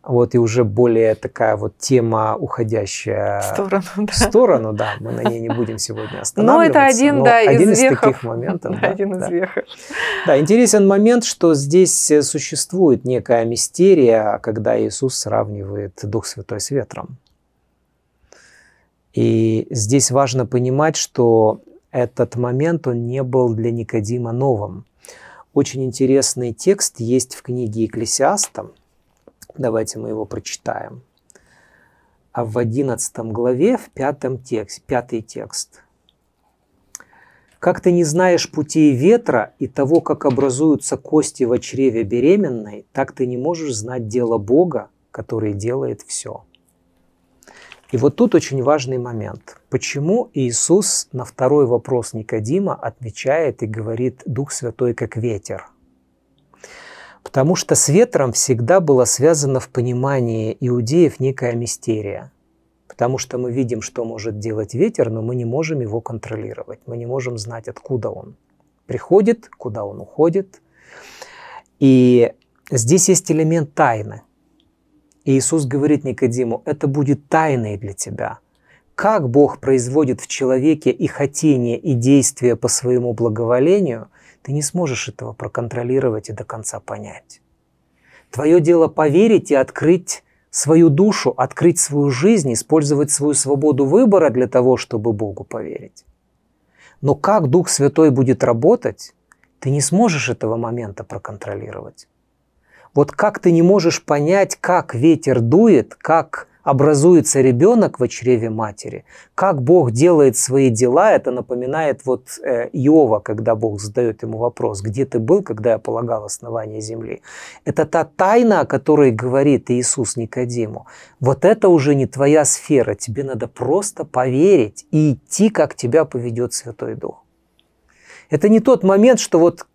вот, и уже более такая вот тема, уходящая в сторону, да. В сторону, да. Мы на ней не будем сегодня *laughs* ну, останавливаться. Но это один, но да, один из, из таких моментов. *laughs* Да, да, один из да. вехов. Да, интересен момент, что здесь э, существует некая мистерия, когда Иисус сравнивает Дух Святой с ветром. И здесь важно понимать, что этот момент, он не был для Никодима новым. Очень интересный текст есть в книге Екклесиаста, Давайте мы его прочитаем. А в 11 главе, в пятом тексте, пятый текст. «Как ты не знаешь путей ветра и того, как образуются кости в чреве беременной, так ты не можешь знать дело Бога, который делает все». И вот тут очень важный момент. Почему Иисус на второй вопрос Никодима отвечает и говорит «Дух Святой как ветер»? Потому что с ветром всегда было связано в понимании иудеев некая мистерия. Потому что мы видим, что может делать ветер, но мы не можем его контролировать. Мы не можем знать, откуда он приходит, куда он уходит. И здесь есть элемент тайны. И Иисус говорит Никодиму, это будет тайной для тебя. Как Бог производит в человеке и хотение, и действие по своему благоволению – ты не сможешь этого проконтролировать и до конца понять. Твое дело поверить и открыть свою душу, открыть свою жизнь, использовать свою свободу выбора для того, чтобы Богу поверить. Но как Дух Святой будет работать, ты не сможешь этого момента проконтролировать. Вот как ты не можешь понять, как ветер дует, как образуется ребенок в чреве матери, как Бог делает свои дела, это напоминает вот э, Иова, когда Бог задает ему вопрос, где ты был, когда я полагал основание земли. Это та тайна, о которой говорит Иисус Никодиму. Вот это уже не твоя сфера, тебе надо просто поверить и идти, как тебя поведет Святой Дух. Это не тот момент, что вот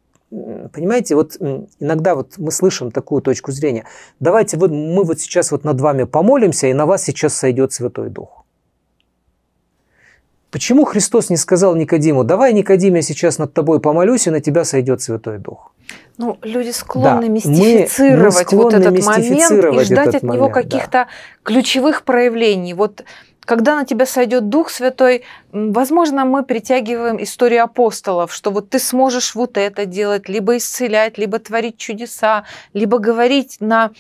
понимаете, вот иногда вот мы слышим такую точку зрения. Давайте вот мы вот сейчас вот над вами помолимся, и на вас сейчас сойдет Святой Дух. Почему Христос не сказал Никодиму, давай, Никодим, я сейчас над тобой помолюсь, и на тебя сойдет Святой Дух? Ну, люди склонны да, мистифицировать мы, мы склонны вот этот мистифицировать момент и ждать от него каких-то да. ключевых проявлений. Вот когда на тебя сойдет Дух Святой, возможно, мы притягиваем историю апостолов, что вот ты сможешь вот это делать, либо исцелять, либо творить чудеса, либо говорить на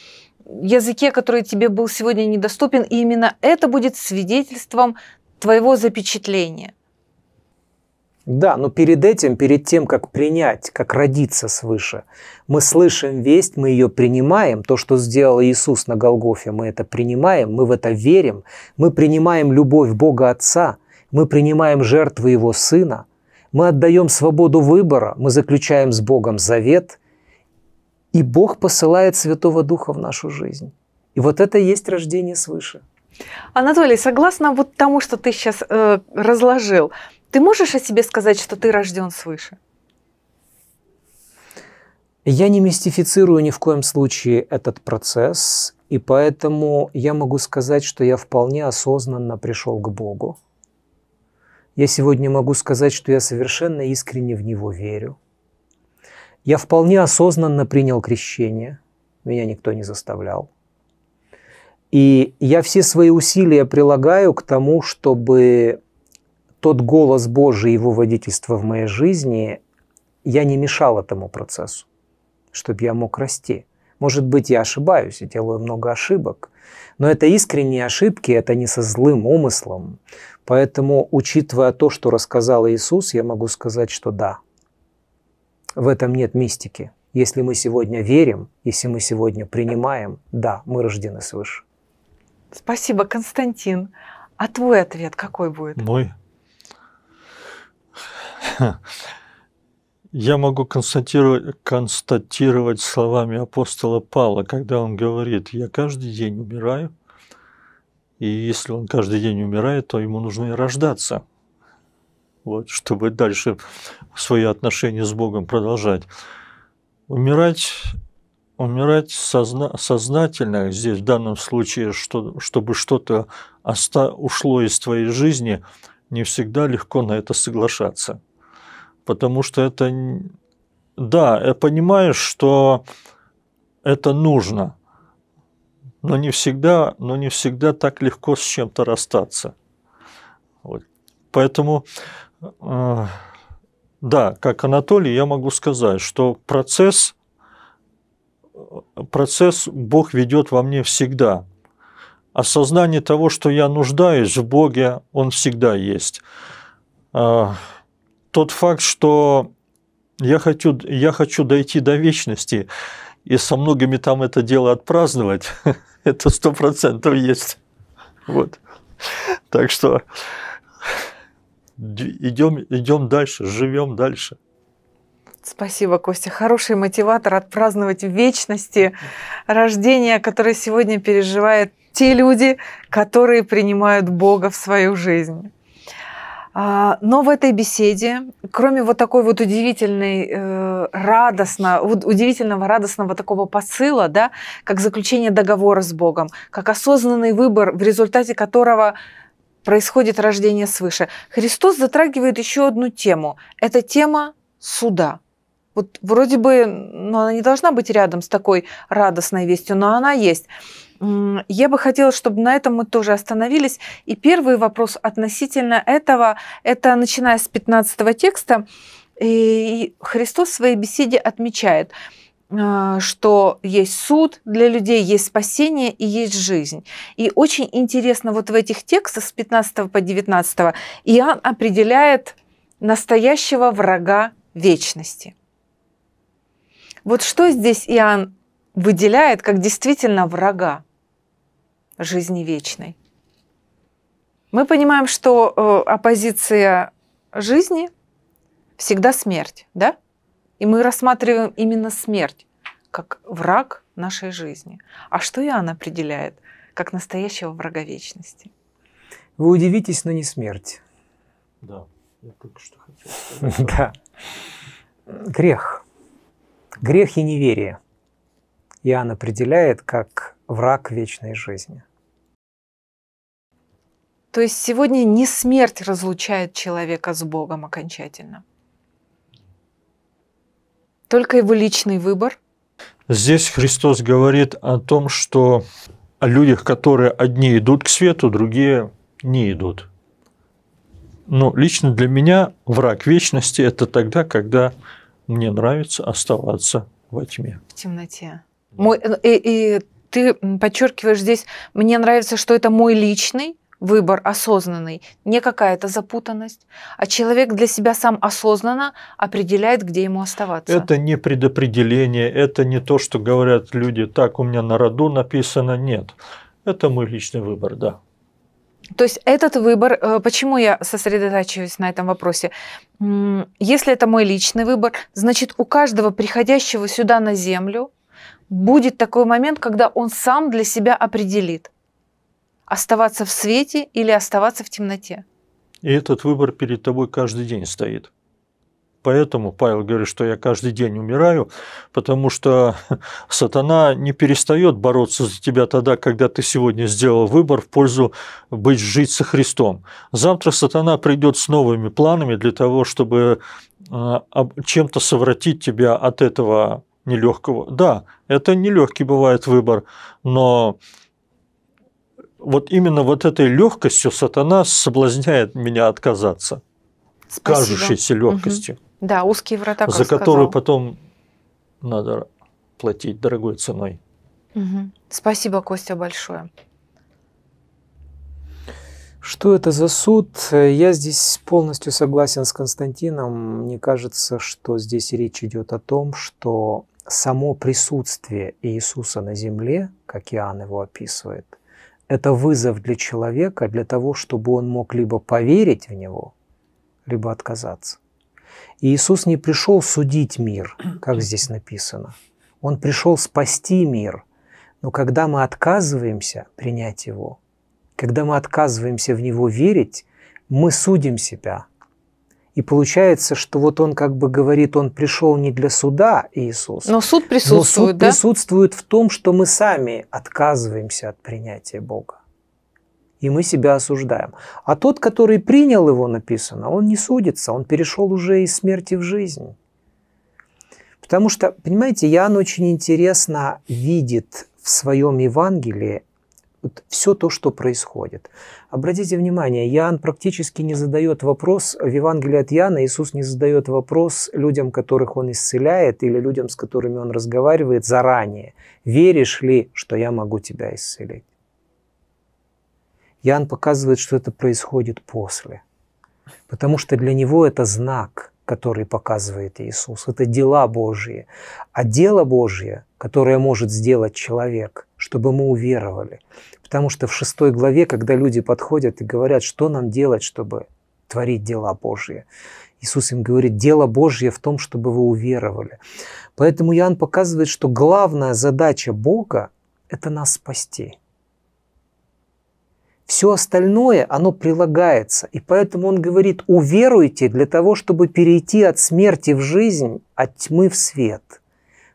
языке, который тебе был сегодня недоступен, и именно это будет свидетельством твоего запечатления – да, но перед этим, перед тем, как принять, как родиться свыше, мы слышим весть, мы ее принимаем. То, что сделал Иисус на Голгофе, мы это принимаем, мы в это верим. Мы принимаем любовь Бога Отца, мы принимаем жертвы Его Сына, мы отдаем свободу выбора, мы заключаем с Богом завет, и Бог посылает Святого Духа в нашу жизнь. И вот это и есть рождение свыше. Анатолий, согласно вот тому, что ты сейчас э, разложил, ты можешь о себе сказать, что ты рожден свыше? Я не мистифицирую ни в коем случае этот процесс, и поэтому я могу сказать, что я вполне осознанно пришел к Богу. Я сегодня могу сказать, что я совершенно искренне в Него верю. Я вполне осознанно принял крещение, меня никто не заставлял. И я все свои усилия прилагаю к тому, чтобы тот голос Божий, его водительство в моей жизни, я не мешал этому процессу, чтобы я мог расти. Может быть, я ошибаюсь я делаю много ошибок, но это искренние ошибки, это не со злым умыслом. Поэтому, учитывая то, что рассказал Иисус, я могу сказать, что да, в этом нет мистики. Если мы сегодня верим, если мы сегодня принимаем, да, мы рождены свыше. Спасибо, Константин. А твой ответ какой будет? Мой? я могу констатировать, констатировать словами апостола Павла, когда он говорит, я каждый день умираю, и если он каждый день умирает, то ему нужно и рождаться, вот, чтобы дальше свои отношения с Богом продолжать. Умирать, умирать созна, сознательно, здесь в данном случае, что, чтобы что-то оста, ушло из твоей жизни, не всегда легко на это соглашаться – потому что это... Да, я понимаю, что это нужно, но не всегда, но не всегда так легко с чем-то расстаться. Вот. Поэтому, э, да, как Анатолий, я могу сказать, что процесс, э, процесс Бог ведет во мне всегда. Осознание того, что я нуждаюсь в Боге, Он всегда есть. Э, тот факт, что я хочу, я хочу дойти до вечности, и со многими там это дело отпраздновать, *laughs* это сто процентов есть. Вот. Так что идем, идем дальше, живем дальше. Спасибо, Костя. Хороший мотиватор отпраздновать вечности рождения, которое сегодня переживают те люди, которые принимают Бога в свою жизнь. А, но в этой беседе, кроме вот такой вот удивительной, э, радостно, удивительного, радостного такого посыла, да, как заключение договора с Богом, как осознанный выбор, в результате которого происходит рождение свыше, Христос затрагивает еще одну тему. Это тема суда. Вот вроде бы, но ну, она не должна быть рядом с такой радостной вестью, но она есть. Я бы хотела, чтобы на этом мы тоже остановились. И первый вопрос относительно этого, это начиная с 15 текста, и Христос в своей беседе отмечает, э, что есть суд для людей, есть спасение и есть жизнь. И очень интересно вот в этих текстах с 15 по 19 Иоанн определяет настоящего врага вечности. Вот что здесь Иоанн выделяет как действительно врага? жизни вечной. Мы понимаем, что э, оппозиция жизни всегда смерть, да? И мы рассматриваем именно смерть как враг нашей жизни. А что Иоанн определяет как настоящего врага вечности? Вы удивитесь, но не смерть. Да, я только что хотел сказать. *laughs* Да. Грех. Грех и неверие. Иоанн определяет как враг вечной жизни. То есть сегодня не смерть разлучает человека с Богом окончательно. Только его личный выбор. Здесь Христос говорит о том, что о людях, которые одни идут к свету, другие не идут. Но лично для меня враг вечности – это тогда, когда мне нравится оставаться во тьме. В темноте. Мой, э, и, и ты подчеркиваешь здесь, мне нравится, что это мой личный выбор осознанный, не какая-то запутанность, а человек для себя сам осознанно определяет, где ему оставаться. Это не предопределение, это не то, что говорят люди, так у меня на роду написано, нет. Это мой личный выбор, да. То есть этот выбор, э, почему я сосредотачиваюсь на этом вопросе? Если это мой личный выбор, значит у каждого приходящего сюда на Землю будет такой момент, когда он сам для себя определит, оставаться в свете или оставаться в темноте. И этот выбор перед тобой каждый день стоит. Поэтому Павел говорит, что я каждый день умираю, потому что *laughs* сатана не перестает бороться за тебя тогда, когда ты сегодня сделал выбор в пользу быть жить со Христом. Завтра сатана придет с новыми планами для того, чтобы э, чем-то совратить тебя от этого нелегкого. Да, это нелегкий бывает выбор, но вот именно вот этой легкостью сатана соблазняет меня отказаться. Спасибо. Кажущейся легкостью. Угу. Да, узкие врата. за сказал. которую потом надо платить дорогой ценой. Угу. Спасибо, Костя, большое. Что это за суд? Я здесь полностью согласен с Константином. Мне кажется, что здесь речь идет о том, что само присутствие Иисуса на земле, как Иоанн его описывает, это вызов для человека для того, чтобы он мог либо поверить в него, либо отказаться. Иисус не пришел судить мир, как здесь написано. Он пришел спасти мир. Но когда мы отказываемся принять его, когда мы отказываемся в него верить, мы судим себя – и получается, что вот он как бы говорит, он пришел не для суда, Иисус. Но суд присутствует, но суд да? присутствует в том, что мы сами отказываемся от принятия Бога. И мы себя осуждаем. А тот, который принял его, написано, он не судится, он перешел уже из смерти в жизнь. Потому что, понимаете, Иоанн очень интересно видит в своем Евангелии вот все то, что происходит. Обратите внимание, Иоанн практически не задает вопрос, в Евангелии от Иоанна Иисус не задает вопрос людям, которых он исцеляет, или людям, с которыми он разговаривает заранее, веришь ли, что я могу тебя исцелить? Иоанн показывает, что это происходит после, потому что для него это знак – который показывает Иисус. Это дела Божьи. А дело Божье, которое может сделать человек, чтобы мы уверовали, Потому что в шестой главе, когда люди подходят и говорят, что нам делать, чтобы творить дела Божьи, Иисус им говорит, дело Божье в том, чтобы вы уверовали. Поэтому Иоанн показывает, что главная задача Бога – это нас спасти. Все остальное, оно прилагается. И поэтому он говорит, уверуйте для того, чтобы перейти от смерти в жизнь, от тьмы в свет –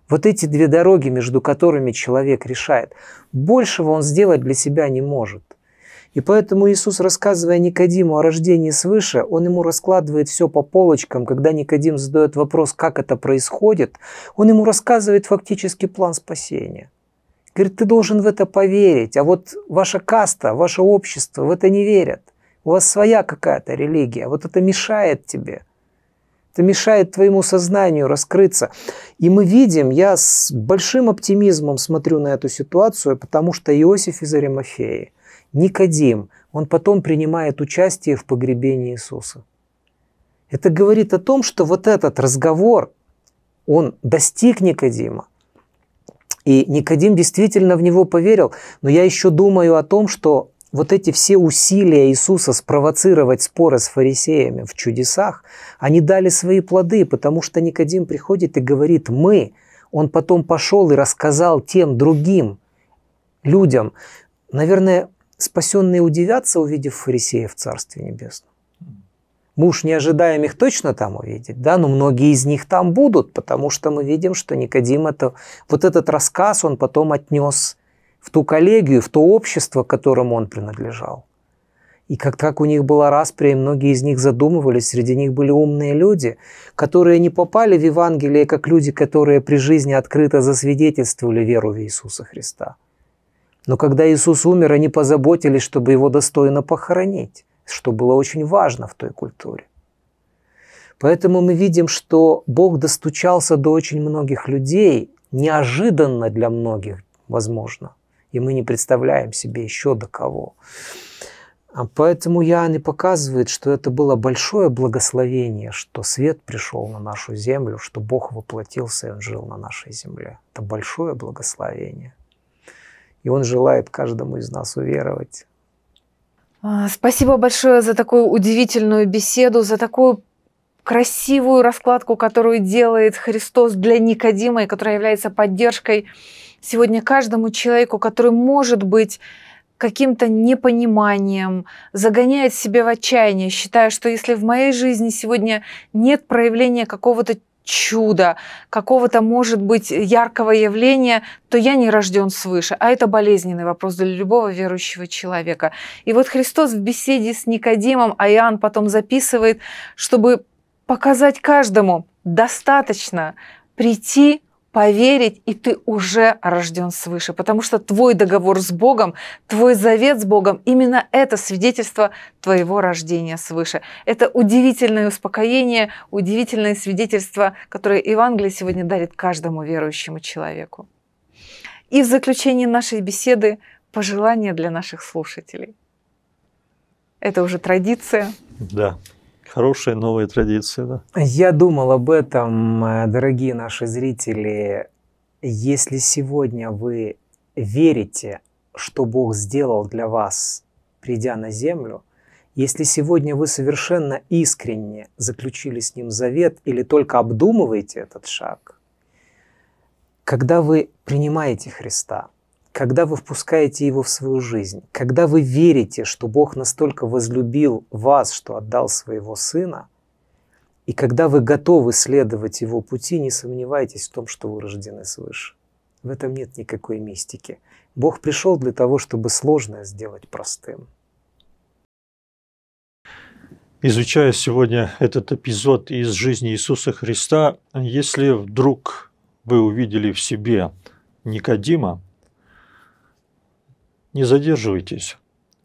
вот эти две дороги, между которыми человек решает, большего он сделать для себя не может. И поэтому Иисус, рассказывая Никодиму о рождении свыше, он ему раскладывает все по полочкам. Когда Никодим задает вопрос, как это происходит, он ему рассказывает фактически план спасения. Говорит, ты должен в это поверить, а вот ваша каста, ваше общество в это не верят. У вас своя какая-то религия, вот это мешает тебе. Это мешает твоему сознанию раскрыться. И мы видим, я с большим оптимизмом смотрю на эту ситуацию, потому что Иосиф из Аримафеи, Никодим, он потом принимает участие в погребении Иисуса. Это говорит о том, что вот этот разговор, он достиг Никодима. И Никодим действительно в него поверил. Но я еще думаю о том, что вот эти все усилия Иисуса спровоцировать споры с фарисеями в чудесах, они дали свои плоды, потому что Никодим приходит и говорит «мы». Он потом пошел и рассказал тем другим людям. Наверное, спасенные удивятся, увидев фарисеев в Царстве Небесном. Муж не ожидаем их точно там увидеть, да, но многие из них там будут, потому что мы видим, что Никодим это, вот этот рассказ он потом отнес в ту коллегию, в то общество, которому он принадлежал. И как так у них была распря, и многие из них задумывались, среди них были умные люди, которые не попали в Евангелие, как люди, которые при жизни открыто засвидетельствовали веру в Иисуса Христа. Но когда Иисус умер, они позаботились, чтобы его достойно похоронить, что было очень важно в той культуре. Поэтому мы видим, что Бог достучался до очень многих людей, неожиданно для многих, возможно и мы не представляем себе еще до кого. А поэтому Иоанн и показывает, что это было большое благословение, что свет пришел на нашу землю, что Бог воплотился, и Он жил на нашей земле. Это большое благословение. И Он желает каждому из нас уверовать. А, спасибо большое за такую удивительную беседу, за такую красивую раскладку, которую делает Христос для Никодима, и которая является поддержкой Сегодня каждому человеку, который может быть каким-то непониманием, загоняет себя в отчаяние, считая, что если в моей жизни сегодня нет проявления какого-то чуда, какого-то, может быть, яркого явления, то я не рожден свыше. А это болезненный вопрос для любого верующего человека. И вот Христос в беседе с Никодимом, а Иоанн потом записывает, чтобы показать каждому, достаточно прийти поверить, и ты уже рожден свыше, потому что твой договор с Богом, твой завет с Богом, именно это свидетельство твоего рождения свыше. Это удивительное успокоение, удивительное свидетельство, которое Евангелие сегодня дарит каждому верующему человеку. И в заключение нашей беседы пожелание для наших слушателей. Это уже традиция. Да хорошие новые традиции, да? Я думал об этом, э, дорогие наши зрители. Если сегодня вы верите, что Бог сделал для вас, придя на землю, если сегодня вы совершенно искренне заключили с Ним завет или только обдумываете этот шаг, когда вы принимаете Христа – когда вы впускаете его в свою жизнь, когда вы верите, что Бог настолько возлюбил вас, что отдал своего Сына, и когда вы готовы следовать его пути, не сомневайтесь в том, что вы рождены свыше. В этом нет никакой мистики. Бог пришел для того, чтобы сложное сделать простым. Изучая сегодня этот эпизод из жизни Иисуса Христа, если вдруг вы увидели в себе Никодима, не задерживайтесь.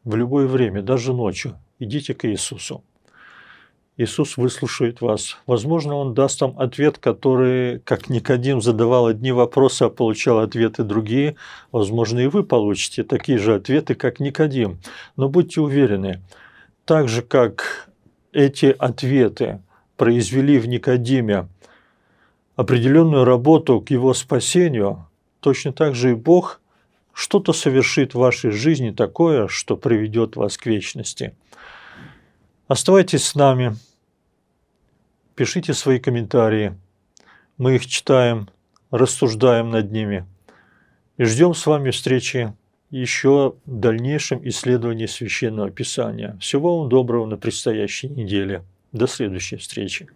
В любое время, даже ночью, идите к Иисусу. Иисус выслушает вас. Возможно, Он даст вам ответ, который, как Никодим задавал одни вопросы, а получал ответы другие. Возможно, и вы получите такие же ответы, как Никодим. Но будьте уверены, так же, как эти ответы произвели в Никодиме определенную работу к его спасению, точно так же и Бог что-то совершит в вашей жизни такое, что приведет вас к вечности. Оставайтесь с нами, пишите свои комментарии, мы их читаем, рассуждаем над ними и ждем с вами встречи еще в дальнейшем исследовании Священного Писания. Всего вам доброго на предстоящей неделе. До следующей встречи.